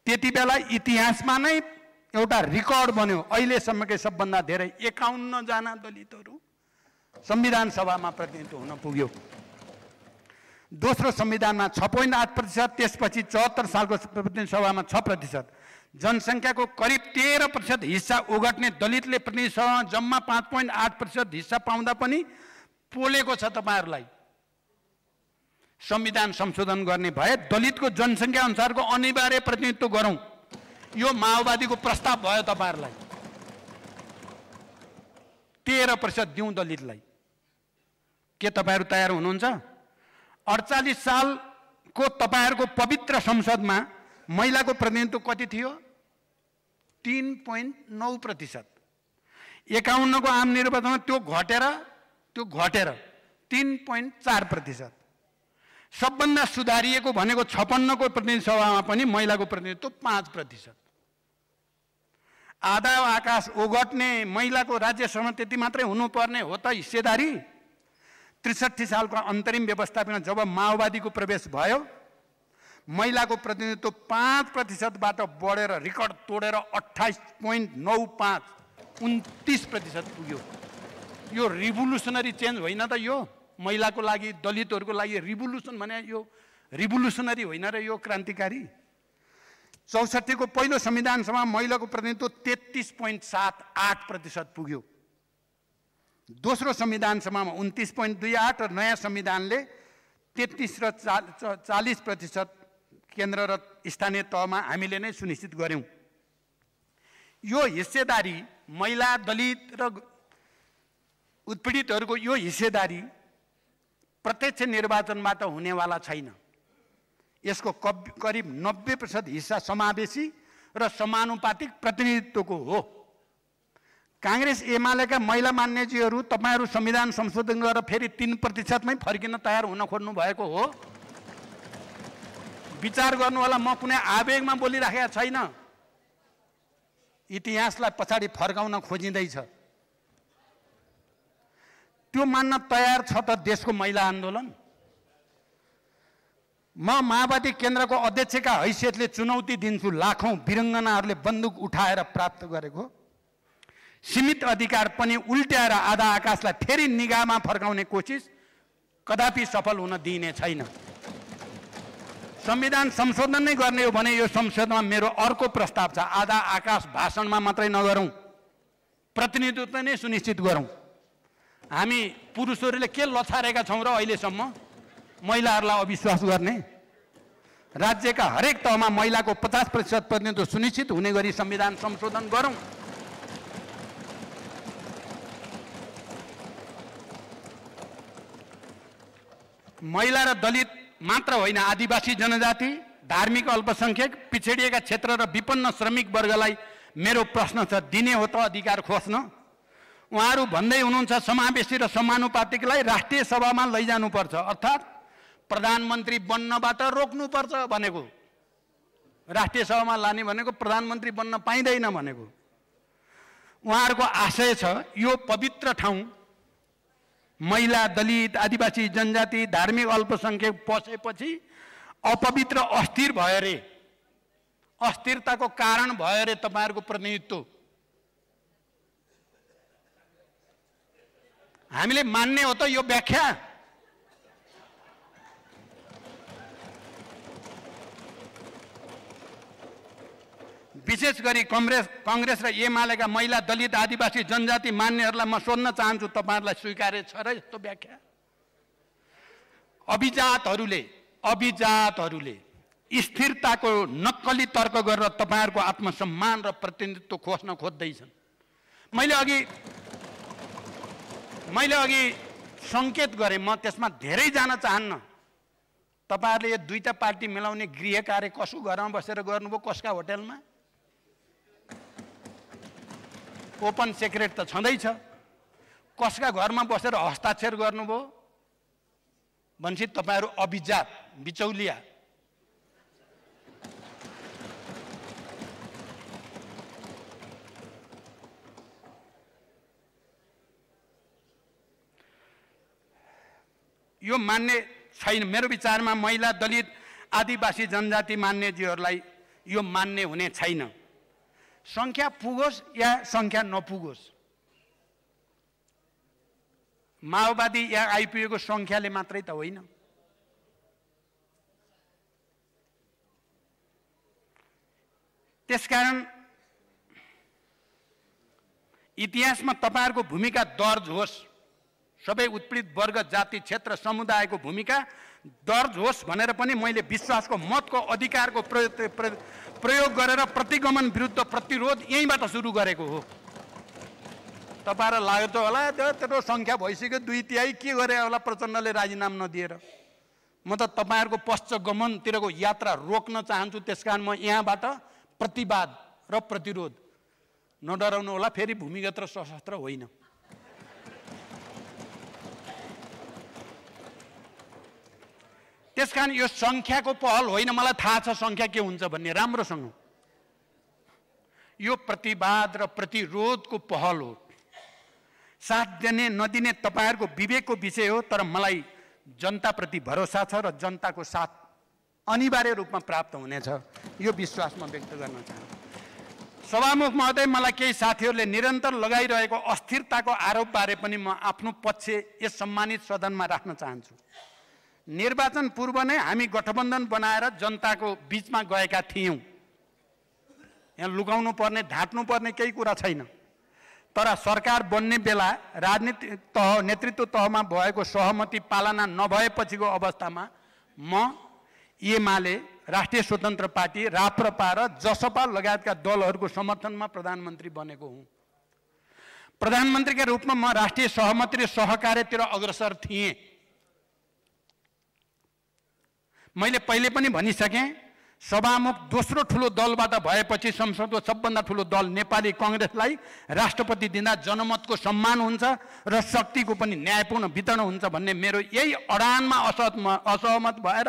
त्यति बेला इतिहासमा नै एउटा रेकर्ड बन्यो अहिलेसम्मकै सबभन्दा धेरै एकाउन्नजना दलितहरू संविधान सभामा प्रतिनिधित्व हुन पुग्यो दोस्रो संविधानमा छ पोइन्ट आठ प्रतिशत त्यसपछि चौहत्तर सालको प्रतिनिधि सभामा छ प्रतिशत जनसङ्ख्याको करिब तेह्र प्रतिशत हिस्सा ओगट्ने दलितले प्रतिनिधि सभामा जम्मा पाँच पोइन्ट आठ प्रतिशत हिस्सा पाउँदा पनि पोलेको छ तपाईँहरूलाई संविधान संशोधन गर्ने भए दलितको जनसङ्ख्या अनुसारको अनिवार्य प्रतिनिधित्व गरौँ यो माओवादीको प्रस्ताव भयो तपाईँहरूलाई तेह्र प्रतिशत दिउँ दलितलाई के तपाईँहरू तयार हुनुहुन्छ अडचालिस सालको तपाईँहरूको पवित्र संसदमा महिलाको प्रतिनिधित्व कति थियो तिन पोइन्ट नौ प्रतिशत एकाउन्नको आम निर्वाचनमा त्यो घटेर त्यो घटेर तिन पोइन्ट चार प्रतिशत सबभन्दा सुधारिएको भनेको छप्पन्नको सभामा पनि महिलाको प्रतिनिधित्व पाँच प्रतिशत आधा आकाश ओगट्ने महिलाको राज्यसभामा त्यति मात्रै हुनुपर्ने हो त हिस्सेदारी त्रिसठी सालको अन्तरिम व्यवस्थापन जब माओवादीको प्रवेश भयो महिलाको प्रतिनिधित्व पाँच प्रतिशतबाट बढेर रेकर्ड तोडेर अठाइस पोइन्ट नौ पाँच उन्तिस प्रतिशत पुग्यो यो रिभोल्युसनरी चेन्ज होइन त यो महिलाको लागि दलितहरूको लागि रिभोल्युसन भने यो रिभोल्युसनरी होइन र यो क्रान्तिकारी चौसठीको पहिलो संविधानसभा महिलाको प्रतिनिधित्व तेत्तिस पोइन्ट सात आठ प्रतिशत पुग्यो दोस्रो संविधानसभामा उन्तिस पोइन्ट दुई आठ र नयाँ संविधानले तेत्तिस र चा चालिस प्रतिशत केन्द्र र स्थानीय तहमा हामीले नै सुनिश्चित गऱ्यौँ यो हिस्सेदारी महिला दलित र उत्पीडितहरूको यो हिस्सेदारी प्रत्यक्ष निर्वाचनबाट हुनेवाला छैन यसको कब करिब नब्बे प्रतिशत हिस्सा समावेशी र समानुपातिक प्रतिनिधित्वको हो काङ्ग्रेस एमालेका महिला मान्यजीहरू तपाईँहरू संविधान संशोधन गरेर फेरि तिन प्रतिशतमै फर्किन तयार हुन खोज्नु भएको हो विचार गर्नु म कुनै आवेगमा बोलिराखेका छैन इतिहासलाई पछाडि फर्काउन खोजिँदैछ त्यो मान्न तयार छ त देशको महिला आन्दोलन म माओवादी केन्द्रको अध्यक्षका हैसियतले चुनौती दिन्छु लाखौँ विरङ्गनाहरूले बन्दुक उठाएर प्राप्त गरेको सीमित अधिकार पनि उल्ट्याएर आधा आकाशलाई फेरि निगामा फर्काउने कोसिस कदापि सफल हुन दिइने छैन संविधान संशोधन नै गर्ने हो भने यो संशोधनमा मेरो अर्को प्रस्ताव छ आधा आकाश भाषणमा मात्रै नगरौँ प्रतिनिधित्व नै सुनिश्चित गरौँ हामी पुरुषहरूले के लछारेका छौँ र अहिलेसम्म महिलाहरूलाई अविश्वास गर्ने राज्यका हरेक तहमा महिलाको पचास प्रतिशत प्रतिनिधित्व सुनिश्चित हुने गरी संविधान संशोधन गरौँ महिला र दलित मात्र होइन आदिवासी जनजाति धार्मिक अल्पसङ्ख्यक पिछडिएका क्षेत्र र विपन्न श्रमिक वर्गलाई मेरो प्रश्न छ दिने हो त अधिकार खोज्न उहाँहरू भन्दै हुनुहुन्छ समावेशी र समानुपातिकलाई राष्ट्रिय सभामा लैजानुपर्छ अर्थात् प्रधानमन्त्री बन्नबाट रोक्नुपर्छ भनेको राष्ट्रिय सभामा लाने भनेको प्रधानमन्त्री बन्न पाइँदैन भनेको उहाँहरूको आशय छ यो पवित्र ठाउँ महिला दलित आदिवासी जनजाति धार्मिक अल्पसङ्ख्यक पसेपछि अपवित्र अस्थिर भयो अरे अस्थिरताको कारण भयो अरे तपाईँहरूको प्रतिनिधित्व हामीले मान्ने हो त यो व्याख्या विशेष गरी कङ्ग्रेस कङ्ग्रेस र एमालेका महिला दलित आदिवासी जनजाति मान्नेहरूलाई म सोध्न चाहन्छु तपाईँहरूलाई स्वीकार्य छ र यस्तो व्याख्या अभिजातहरूले अभिजातहरूले स्थिरताको नक्कली तर्क गरेर तपाईँहरूको आत्मसम्मान र प्रतिनिधित्व खोज्न खोज्दैछन् मैले अघि मैले अघि सङ्केत गरेँ म त्यसमा धेरै जान चाहन्न तपाईँहरूले यो दुईवटा पार्टी मिलाउने गृह कार्य कसको घरमा बसेर गर्नुभयो कसका होटेलमा ओपन सेक्रेट त छँदैछ कसका घरमा बसेर हस्ताक्षर गर्नुभयो भनेपछि तपाईँहरू अभिजात बिचौलिया यो मान्ने छैन मेरो विचारमा महिला दलित आदिवासी जनजाति मान्नेजीहरूलाई यो मान्ने हुने छैन सङ्ख्या पुगोस् या सङ्ख्या नपुगोस् माओवादी या आइपिएको सङ्ख्याले मात्रै त होइन त्यसकारण इतिहासमा तपाईँहरूको भूमिका दर्ज होस् सबै उत्पीडित वर्ग जाति क्षेत्र समुदायको भूमिका दर्ज होस् भनेर पनि मैले विश्वासको मतको अधिकारको प्रयोग प्रयोग गरेर प्रतिगमन विरुद्ध प्रतिरोध यहीँबाट सुरु गरेको हो तपाईँलाई त होला त्यो त्यत्रो सङ्ख्या भइसक्यो दुई तिहाई के गरे होला प्रचण्डले राजीनामा नदिएर म त तपाईँहरूको पश्चगमनतिरको यात्रा रोक्न चाहन्छु त्यस कारण म यहाँबाट प्रतिवाद र प्रतिरोध नडराउनु होला फेरि भूमिगत र सशस्त्र होइन त्यस कारण यो सङ्ख्याको पहल होइन मलाई थाहा छ सङ्ख्या के हुन्छ भन्ने राम्रोसँग यो प्रतिवाद र प्रतिरोधको पहल हो साथ दिने नदिने तपाईँहरूको विवेकको विषय हो तर मलाई जनताप्रति भरोसा छ र जनताको साथ अनिवार्य रूपमा प्राप्त हुनेछ यो विश्वास म व्यक्त गर्न चाहन्छु सभामुख महोदय मलाई केही साथीहरूले निरन्तर लगाइरहेको अस्थिरताको आरोपबारे पनि म आफ्नो पक्ष यस सम्मानित सदनमा राख्न चाहन्छु निर्वाचन पूर्व नै हामी गठबन्धन बनाएर जनताको बिचमा गएका थियौँ यहाँ लुकाउनु पर्ने ढाँट्नु पर्ने केही कुरा छैन तर सरकार बन्ने बेला राजनीति तह नेतृत्व तहमा भएको सहमति पालना नभएपछिको अवस्थामा म एमाले राष्ट्रिय स्वतन्त्र पार्टी राप्रपा र जसपा लगायतका दलहरूको समर्थनमा प्रधानमन्त्री बनेको हुँ प्रधानमन्त्रीका रूपमा म राष्ट्रिय सहमति र सहकार्यतिर अग्रसर थिएँ मैले पहिले पनि भनिसकेँ सभामुख दोस्रो ठुलो दलबाट भएपछि संसदको सबभन्दा ठुलो दल नेपाली कङ्ग्रेसलाई राष्ट्रपति दिँदा जनमतको सम्मान हुन्छ र शक्तिको पनि न्यायपूर्ण वितरण हुन्छ भन्ने मेरो यही अडानमा असहत असहमत भएर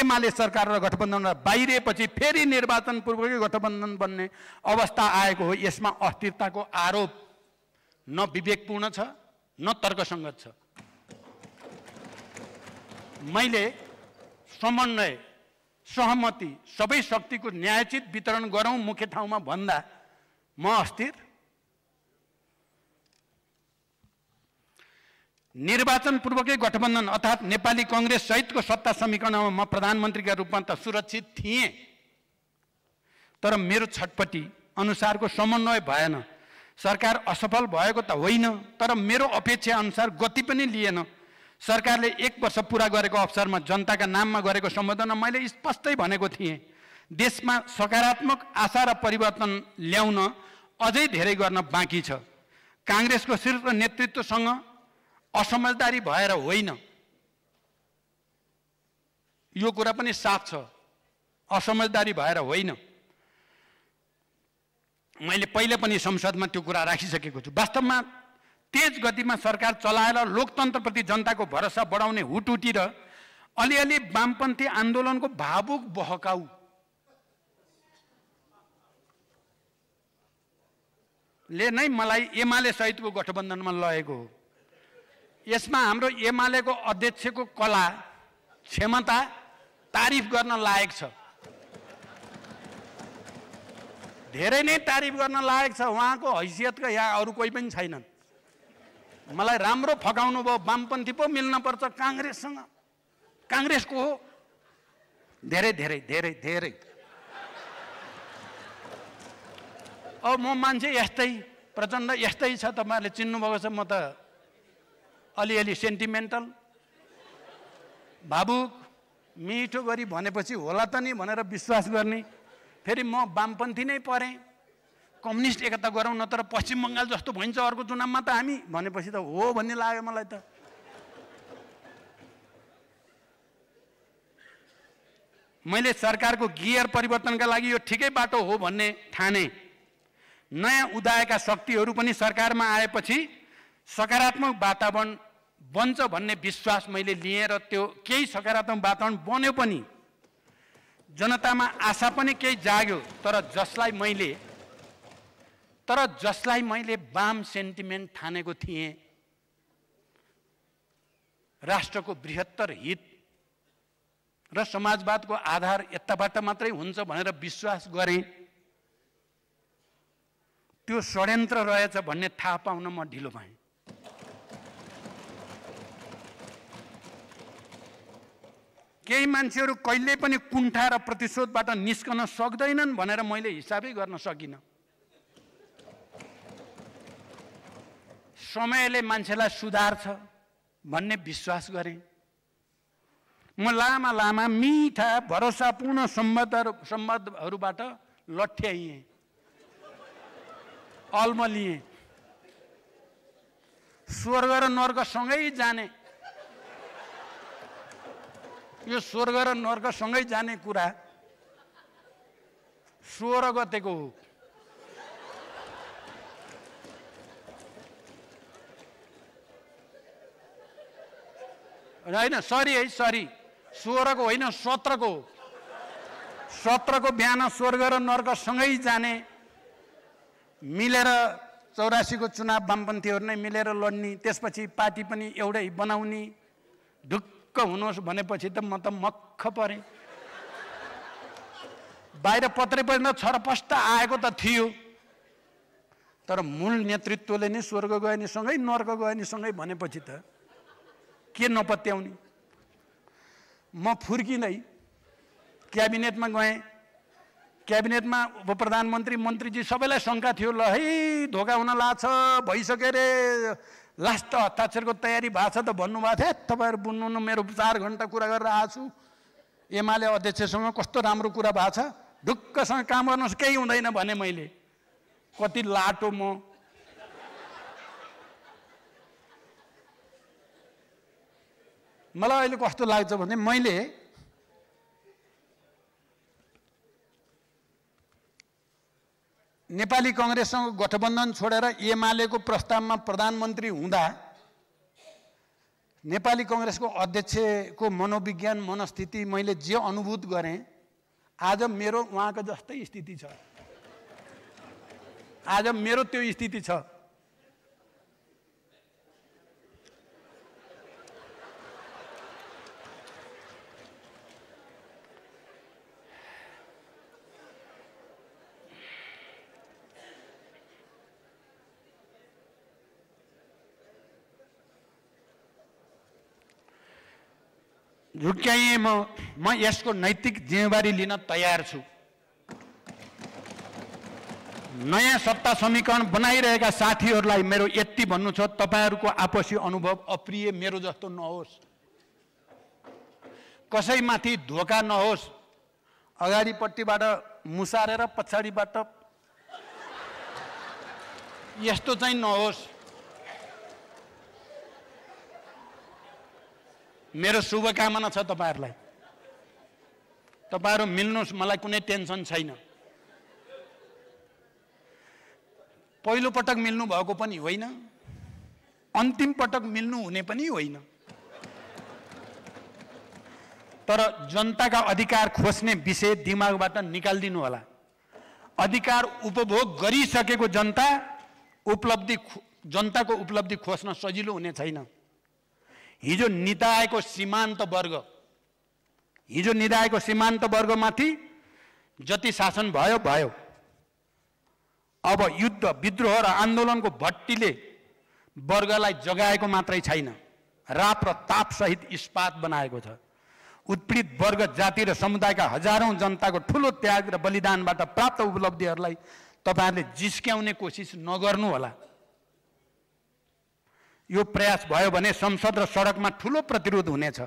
एमाले सरकार र गठबन्धनबाट बाहिरिएपछि फेरि निर्वाचन पूर्वकै गठबन्धन बन्ने अवस्था आएको हो यसमा अस्थिरताको आरोप न विवेकपूर्ण छ न तर्कसङ्गत छ मैले समन्वय सहमति सबै शक्तिको न्यायचित वितरण गरौँ मुख्य ठाउँमा भन्दा म अस्थिर निर्वाचन पूर्वकै गठबन्धन अर्थात् नेपाली कङ्ग्रेस सहितको सत्ता समीकरणमा म प्रधानमन्त्रीका रूपमा त सुरक्षित थिएँ तर मेरो छटपटी अनुसारको समन्वय भएन सरकार असफल भएको त होइन तर मेरो अपेक्षा अनुसार गति पनि लिएन सरकारले एक वर्ष पुरा गरेको अवसरमा जनताका नाममा गरेको सम्बोधनमा मैले स्पष्टै भनेको थिएँ देशमा सकारात्मक आशा र परिवर्तन ल्याउन अझै धेरै गर्न बाँकी छ काङ्ग्रेसको शीर्ष नेतृत्वसँग असमझदारी भएर होइन यो कुरा पनि साफ छ असमझदारी भएर होइन मैले पहिले पनि संसदमा त्यो कुरा राखिसकेको छु वास्तवमा तेज गतिमा सरकार चलाएर लोकतन्त्रप्रति जनताको भरोसा बढाउने हुटुटी र अलिअलि वामपन्थी आन्दोलनको भावुक बहकाउ ले नै मलाई एमाले सहितको गठबन्धनमा लगेको हो यसमा हाम्रो एमालेको अध्यक्षको कला क्षमता तारिफ गर्न लायक छ धेरै नै तारिफ गर्न लायक छ उहाँको हैसियतका यहाँ अरू कोही पनि छैनन् मलाई राम्रो फकाउनु भयो वामपन्थी पो मिल्नपर्छ काङ्ग्रेससँग काङ्ग्रेसको हो धेरै धेरै धेरै धेरै अब म मान्छे यस्तै प्रचण्ड यस्तै छ तपाईँहरूले चिन्नुभएको छ म त अलिअलि सेन्टिमेन्टल भावुक मिठो गरी भनेपछि होला त नि भनेर विश्वास गर्ने फेरि म वामपन्थी नै परेँ कम्युनिस्ट एकता गरौँ नत्र पश्चिम बङ्गाल जस्तो भइन्छ अर्को चुनावमा त हामी भनेपछि त हो भन्ने लाग्यो मलाई त मैले सरकारको गियर परिवर्तनका लागि यो ठिकै बाटो हो भन्ने ठाने नयाँ उदायका शक्तिहरू पनि सरकारमा आएपछि सकारात्मक वातावरण बन्छ भन्ने विश्वास मैले लिएँ र त्यो केही सकारात्मक वातावरण बन्यो पनि जनतामा आशा पनि केही जाग्यो तर जसलाई मैले तर जसलाई मैले वाम सेन्टिमेन्ट ठानेको थिएँ राष्ट्रको बृहत्तर हित र समाजवादको आधार यताबाट मात्रै हुन्छ भनेर विश्वास गरेँ त्यो षड्यन्त्र रहेछ भन्ने थाहा पाउन म ढिलो भएँ केही मान्छेहरू कहिल्यै पनि कुण्ठा र प्रतिशोधबाट निस्कन सक्दैनन् भनेर मैले हिसाबै गर्न सकिनँ समयले मान्छेलाई सुधार्छ भन्ने विश्वास गरे म लामा लामा मिठा भरोसापूर्ण सम्बद्धहरूबाट सम्बन्धहरूबाट लठ्याइएँ लिएँ स्वर्ग र नर्कसँगै जाने यो स्वर्ग र नर्कसँगै जाने कुरा सोह्र गतेको हो होइन सरी है सरी सोह्रको होइन सत्रको सत्रको बिहान स्वर्ग र नर्कसँगै जाने मिलेर चौरासीको चुनाव वामपन्थीहरू नै मिलेर लड्ने त्यसपछि पार्टी पनि एउटै बनाउने ढुक्क हुनुहोस् भनेपछि त म त मक्ख परेँ बाहिर पत्रै पनि छरपष्ट आएको त थियो तर मूल नेतृत्वले नै स्वर्ग गयो नि सँगै नर्क गयो नि सँगै भनेपछि त के नपत्याउने म फुर्किँदै क्याबिनेटमा गएँ क्याबिनेटमा उप प्रधानमन्त्री मन्त्रीजी सबैलाई शङ्का थियो ल है धोका हुन लाछ भइसक्यो अरे लास्ट हस्ताक्षरको तयारी भएको छ त भन्नुभएको थियो तपाईँहरू बुन्नु मेरो चार घन्टा कुरा गरेर आएको छु एमाले अध्यक्षसँग कस्तो राम्रो कुरा भएको छ ढुक्कसँग काम गर्नुहोस् केही हुँदैन भने मैले कति लाटो म मलाई अहिले कस्तो लाग्छ भने मैले नेपाली कङ्ग्रेससँग गठबन्धन छोडेर एमालेको प्रस्तावमा प्रधानमन्त्री हुँदा नेपाली कङ्ग्रेसको अध्यक्षको मनोविज्ञान मनस्थिति मैले जे अनुभूत गरेँ आज मेरो उहाँको जस्तै स्थिति छ आज मेरो त्यो स्थिति छ हुक्क्याएँ म म यसको नैतिक जिम्मेवारी लिन तयार छु नयाँ सत्ता समीकरण बनाइरहेका साथीहरूलाई मेरो यति भन्नु छ तपाईँहरूको आपसी अनुभव अप्रिय मेरो जस्तो नहोस् कसैमाथि धोका नहोस् अगाडिपट्टिबाट मुसारेर पछाडिबाट यस्तो चाहिँ नहोस् मेरो शुभकामना छ तपाईँहरूलाई तपाईँहरू मिल्नुहोस् मलाई कुनै टेन्सन छैन पहिलोपटक मिल्नु भएको पनि होइन अन्तिम पटक मिल्नु हुने पनि होइन तर जनताका अधिकार खोज्ने विषय दिमागबाट निकालिदिनु होला अधिकार उपभोग गरिसकेको जनता उपलब्धि जनताको उपलब्धि खोज्न सजिलो हुने छैन हिजो निदाएको सीमान्त वर्ग हिजो निदाएको सीमान्त वर्गमाथि जति शासन भयो भयो अब युद्ध विद्रोह र आन्दोलनको भट्टीले वर्गलाई जगाएको मात्रै छैन राप र तापसहित इस्पात बनाएको छ उत्पीडित वर्ग जाति र समुदायका हजारौँ जनताको ठुलो त्याग र बलिदानबाट प्राप्त उपलब्धिहरूलाई तपाईँहरूले जिस्क्याउने कोसिस नगर्नुहोला यो प्रयास भयो भने संसद र सडकमा ठुलो प्रतिरोध हुनेछ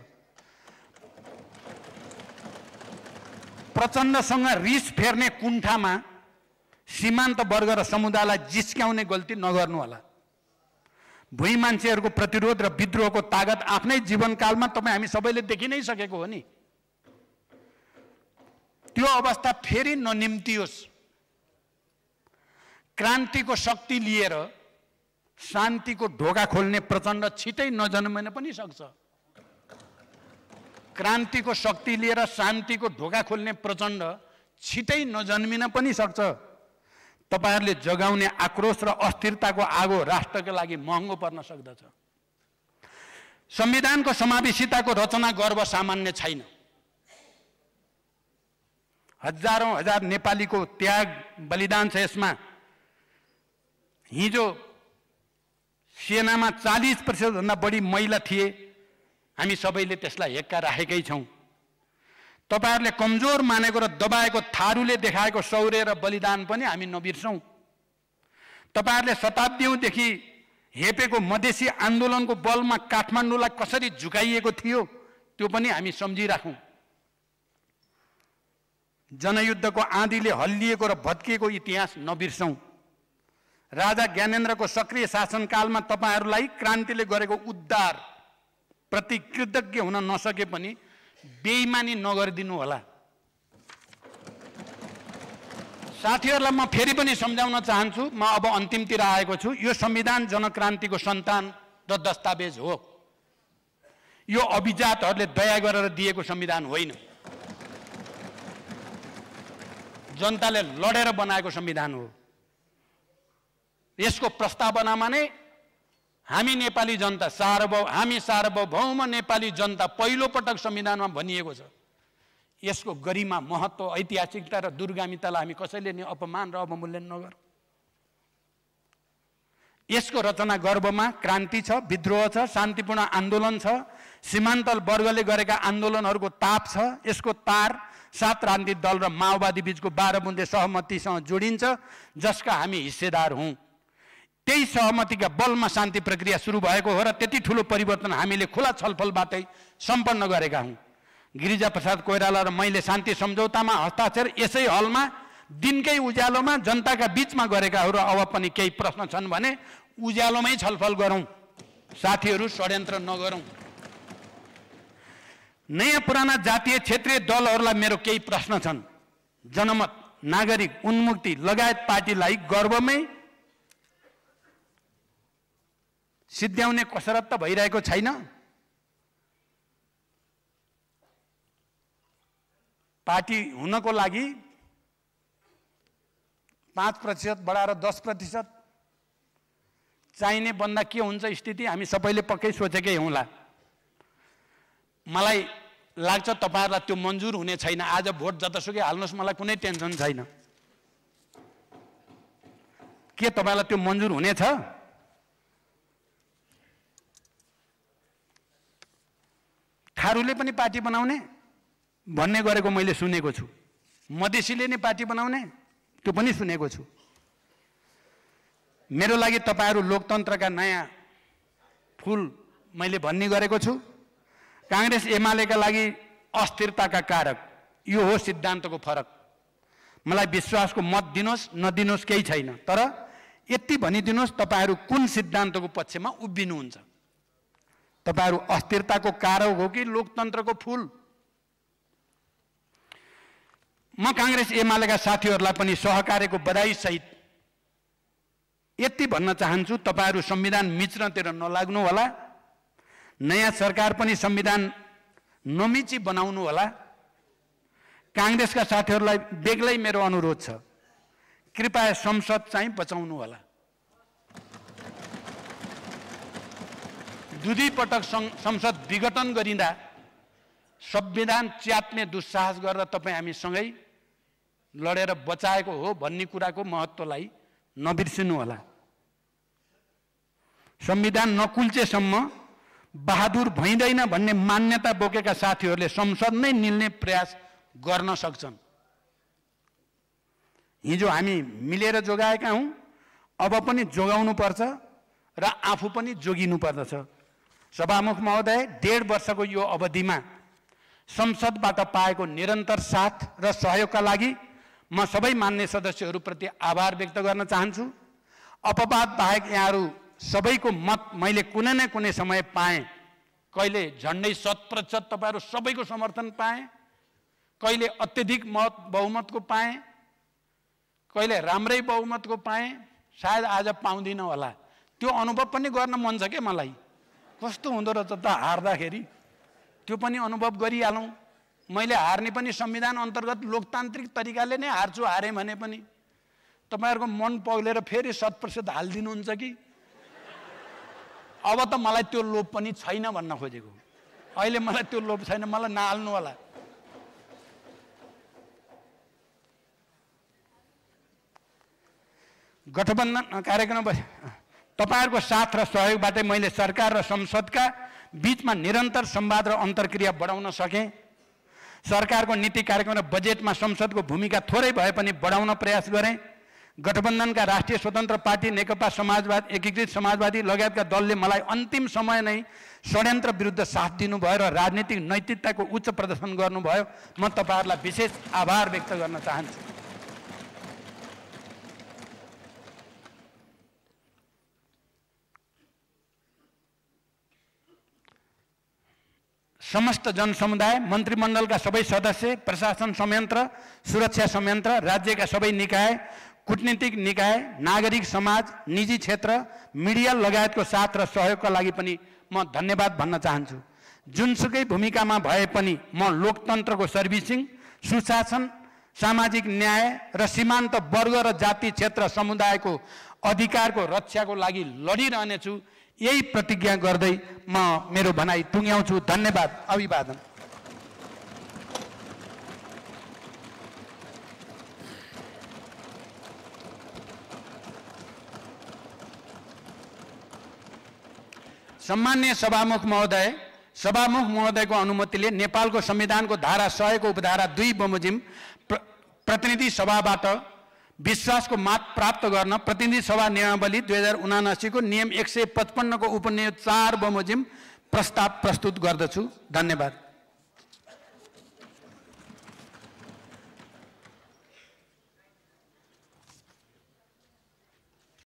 प्रचण्डसँग रिस फेर्ने कुण्ठामा सीमान्त वर्ग र समुदायलाई जिस्क्याउने गल्ती नगर्नुहोला भुइँ मान्छेहरूको प्रतिरोध र विद्रोहको तागत आफ्नै जीवनकालमा तपाईँ हामी सबैले देखि नै सकेको हो नि त्यो अवस्था फेरि ननिम्तियोस् क्रान्तिको शक्ति लिएर शान्तिको ढोका खोल्ने प्रचण्ड छिटै नजन्मिन पनि सक्छ क्रान्तिको शक्ति लिएर शान्तिको ढोका खोल्ने प्रचण्ड छिटै नजन्मिन पनि सक्छ तपाईँहरूले जगाउने आक्रोश र अस्थिरताको आगो राष्ट्रको लागि महँगो पर्न सक्दछ संविधानको समावेशिताको रचना गर्व सामान्य छैन हजारौँ हजार नेपालीको त्याग बलिदान छ यसमा हिजो सेनामा चालिस प्रतिशतभन्दा बढी महिला थिए हामी सबैले त्यसलाई हेक्का राखेकै छौँ तपाईँहरूले कमजोर मानेको र दबाएको थारूले देखाएको शौर्य र बलिदान पनि हामी नबिर्सौँ तपाईँहरूले शताब्दीदेखि हेपेको मधेसी आन्दोलनको बलमा काठमाडौँलाई कसरी झुकाइएको थियो त्यो पनि हामी सम्झिराखौँ जनयुद्धको आँधीले हल्लिएको र भत्किएको इतिहास नबिर्सौँ राजा ज्ञानेन्द्रको सक्रिय शासनकालमा तपाईँहरूलाई क्रान्तिले गरेको उद्धार प्रति कृतज्ञ हुन नसके पनि बेइमानी नगरिदिनु होला साथीहरूलाई म फेरि पनि सम्झाउन चाहन्छु म अब अन्तिमतिर आएको छु यो संविधान जनक्रान्तिको सन्तान र दस्तावेज हो यो अभिजातहरूले दया गरेर दिएको संविधान होइन जनताले लडेर बनाएको संविधान हो यसको प्रस्तावनामा नै हामी नेपाली जनता सार्वभौ हामी सार्वभौम नेपाली जनता पहिलोपटक संविधानमा भनिएको छ यसको गरिमा महत्त्व ऐतिहासिकता र दुर्गामितालाई हामी कसैले नै अपमान र अवमूल्यन नगरौँ यसको रचना गर्वमा क्रान्ति छ विद्रोह छ शान्तिपूर्ण आन्दोलन छ सीमान्तल वर्गले गरेका आन्दोलनहरूको ताप छ यसको तार सात राजनीतिक दल र माओवादी बिचको बाह्र बुन्दे सहमतिसँग जोडिन्छ जसका हामी हिस्सेदार हौँ त्यही सहमतिका बलमा शान्ति प्रक्रिया सुरु भएको हो र त्यति ठुलो परिवर्तन हामीले खुला छलफलबाटै सम्पन्न गरेका हौँ गिरिजा प्रसाद कोइराला र मैले शान्ति सम्झौतामा हस्ताक्षर यसै हलमा दिनकै उज्यालोमा जनताका बिचमा गरेका हो र अब पनि केही प्रश्न छन् भने उज्यालोमै छलफल गरौँ साथीहरू षड्यन्त्र नगरौँ नयाँ पुराना जातीय क्षेत्रीय दलहरूलाई मेरो केही प्रश्न छन् जनमत नागरिक उन्मुक्ति लगायत पार्टीलाई गर्वमै सिद्ध्याउने कसरत त भइरहेको छैन पार्टी हुनको लागि पाँच प्रतिशत बढाएर दस प्रतिशत चाहिने भन्दा के हुन्छ स्थिति हामी सबैले पक्कै सोचेकै हौँला मलाई लाग्छ तपाईँहरूलाई त्यो मन्जुर हुने छैन आज भोट जतासुकै हाल्नुहोस् मलाई कुनै टेन्सन छैन के तपाईँलाई त्यो मन्जुर हुनेछ थारूले पनि पार्टी बनाउने भन्ने गरेको मैले सुनेको छु मधेसीले नै पार्टी बनाउने त्यो पनि सुनेको छु मेरो लागि तपाईँहरू लोकतन्त्रका नयाँ फुल मैले भन्ने गरेको छु काङ्ग्रेस एमालेका लागि अस्थिरताका कारक यो हो सिद्धान्तको फरक मलाई विश्वासको मत दिनुहोस् नदिनुहोस् केही छैन तर यति भनिदिनुहोस् तपाईँहरू कुन सिद्धान्तको पक्षमा उभिनुहुन्छ तपाईँहरू अस्थिरताको कारक हो कि लोकतन्त्रको फुल म काङ्ग्रेस एमालेका साथीहरूलाई पनि सहकार्यको बधाईसहित यति भन्न चाहन्छु तपाईँहरू संविधान मिच्नतिर नलाग्नु होला नयाँ सरकार पनि संविधान नमिची बनाउनु होला काङ्ग्रेसका साथीहरूलाई बेग्लै मेरो अनुरोध छ कृपया संसद चाहिँ बचाउनु होला दुई पटक संसद विघटन गरिँदा संविधान च्यात्ने दुस्साहस गरेर तपाईँ हामीसँगै लडेर बचाएको हो भन्ने कुराको महत्त्वलाई होला संविधान नकुल्चेसम्म बहादुर भइँदैन भन्ने मान्यता बोकेका साथीहरूले संसद नै निल्ने प्रयास गर्न सक्छन् हिजो हामी मिलेर जोगाएका हौँ अब पनि जोगाउनु पर्छ र आफू पनि जोगिनु पर्दछ सभामुख महोदय डेढ वर्षको यो अवधिमा संसदबाट पाएको निरन्तर साथ र सहयोगका लागि म सबै मान्य सदस्यहरूप्रति आभार व्यक्त गर्न चाहन्छु अपवाद बाहेक यहाँहरू सबैको मत मैले कुनै न कुनै समय पाएँ कहिले झन्डै शत प्रतिशत तपाईँहरू सबैको समर्थन पाएँ कहिले अत्यधिक मत बहुमतको पाएँ कहिले राम्रै बहुमतको पाएँ सायद आज पाउँदिनँ होला त्यो अनुभव पनि गर्न मन छ क्या मलाई कस्तो हुँदो रहेछ त हार्दाखेरि त्यो पनि अनुभव गरिहालौँ मैले हार्ने पनि संविधान अन्तर्गत लोकतान्त्रिक तरिकाले नै हार्छु हारेँ भने पनि तपाईँहरूको मन पग्लेर फेरि शत प्रतिशत हालिदिनुहुन्छ कि अब त मलाई त्यो लोभ पनि छैन भन्न खोजेको अहिले मलाई त्यो लोभ छैन मलाई नहाल्नु होला गठबन्धन कार्यक्रम तपाईँहरूको साथ र सहयोगबाटै मैले सरकार र संसदका बिचमा निरन्तर संवाद र अन्तर्क्रिया बढाउन सकेँ सरकारको नीति कार्यक्रम र बजेटमा संसदको भूमिका थोरै भए पनि बढाउन प्रयास गरेँ गठबन्धनका राष्ट्रिय स्वतन्त्र पार्टी नेकपा समाजवाद एकीकृत समाजवादी लगायतका दलले मलाई अन्तिम समय नै षड्यन्त्र विरुद्ध साथ दिनुभयो र राजनीतिक नैतिकताको उच्च प्रदर्शन गर्नुभयो म तपाईँहरूलाई विशेष आभार व्यक्त गर्न चाहन्छु समस्त जनसमुदाय मन्त्रीमण्डलका सबै सदस्य प्रशासन संयन्त्र सुरक्षा संयन्त्र राज्यका सबै निकाय कुटनीतिक निकाय नागरिक समाज निजी क्षेत्र मिडिया लगायतको साथ र सहयोगका लागि पनि म धन्यवाद भन्न चाहन्छु जुनसुकै भूमिकामा भए पनि म लोकतन्त्रको सर्भिसिङ सुशासन सामाजिक न्याय र सीमान्त वर्ग र जाति क्षेत्र समुदायको अधिकारको रक्षाको लागि लडिरहनेछु यही प्रतिज्ञा गर्दै म मेरो भनाइ टुङ्ग्याउँछु धन्यवाद अभिवादन सम्मान्य सभामुख महोदय सभामुख महोदयको अनुमतिले नेपालको संविधानको धारा सयको उपधारा दुई बमोजिम प्र प्रतिनिधि सभाबाट विश्वासको मात प्राप्त गर्न प्रतिनिधि सभा नियमावली दुई हजार उनासीको नियम एक सय पचपन्नको उपनियम चार बमोजिम प्रस्ताव प्रस्तुत गर्दछु धन्यवाद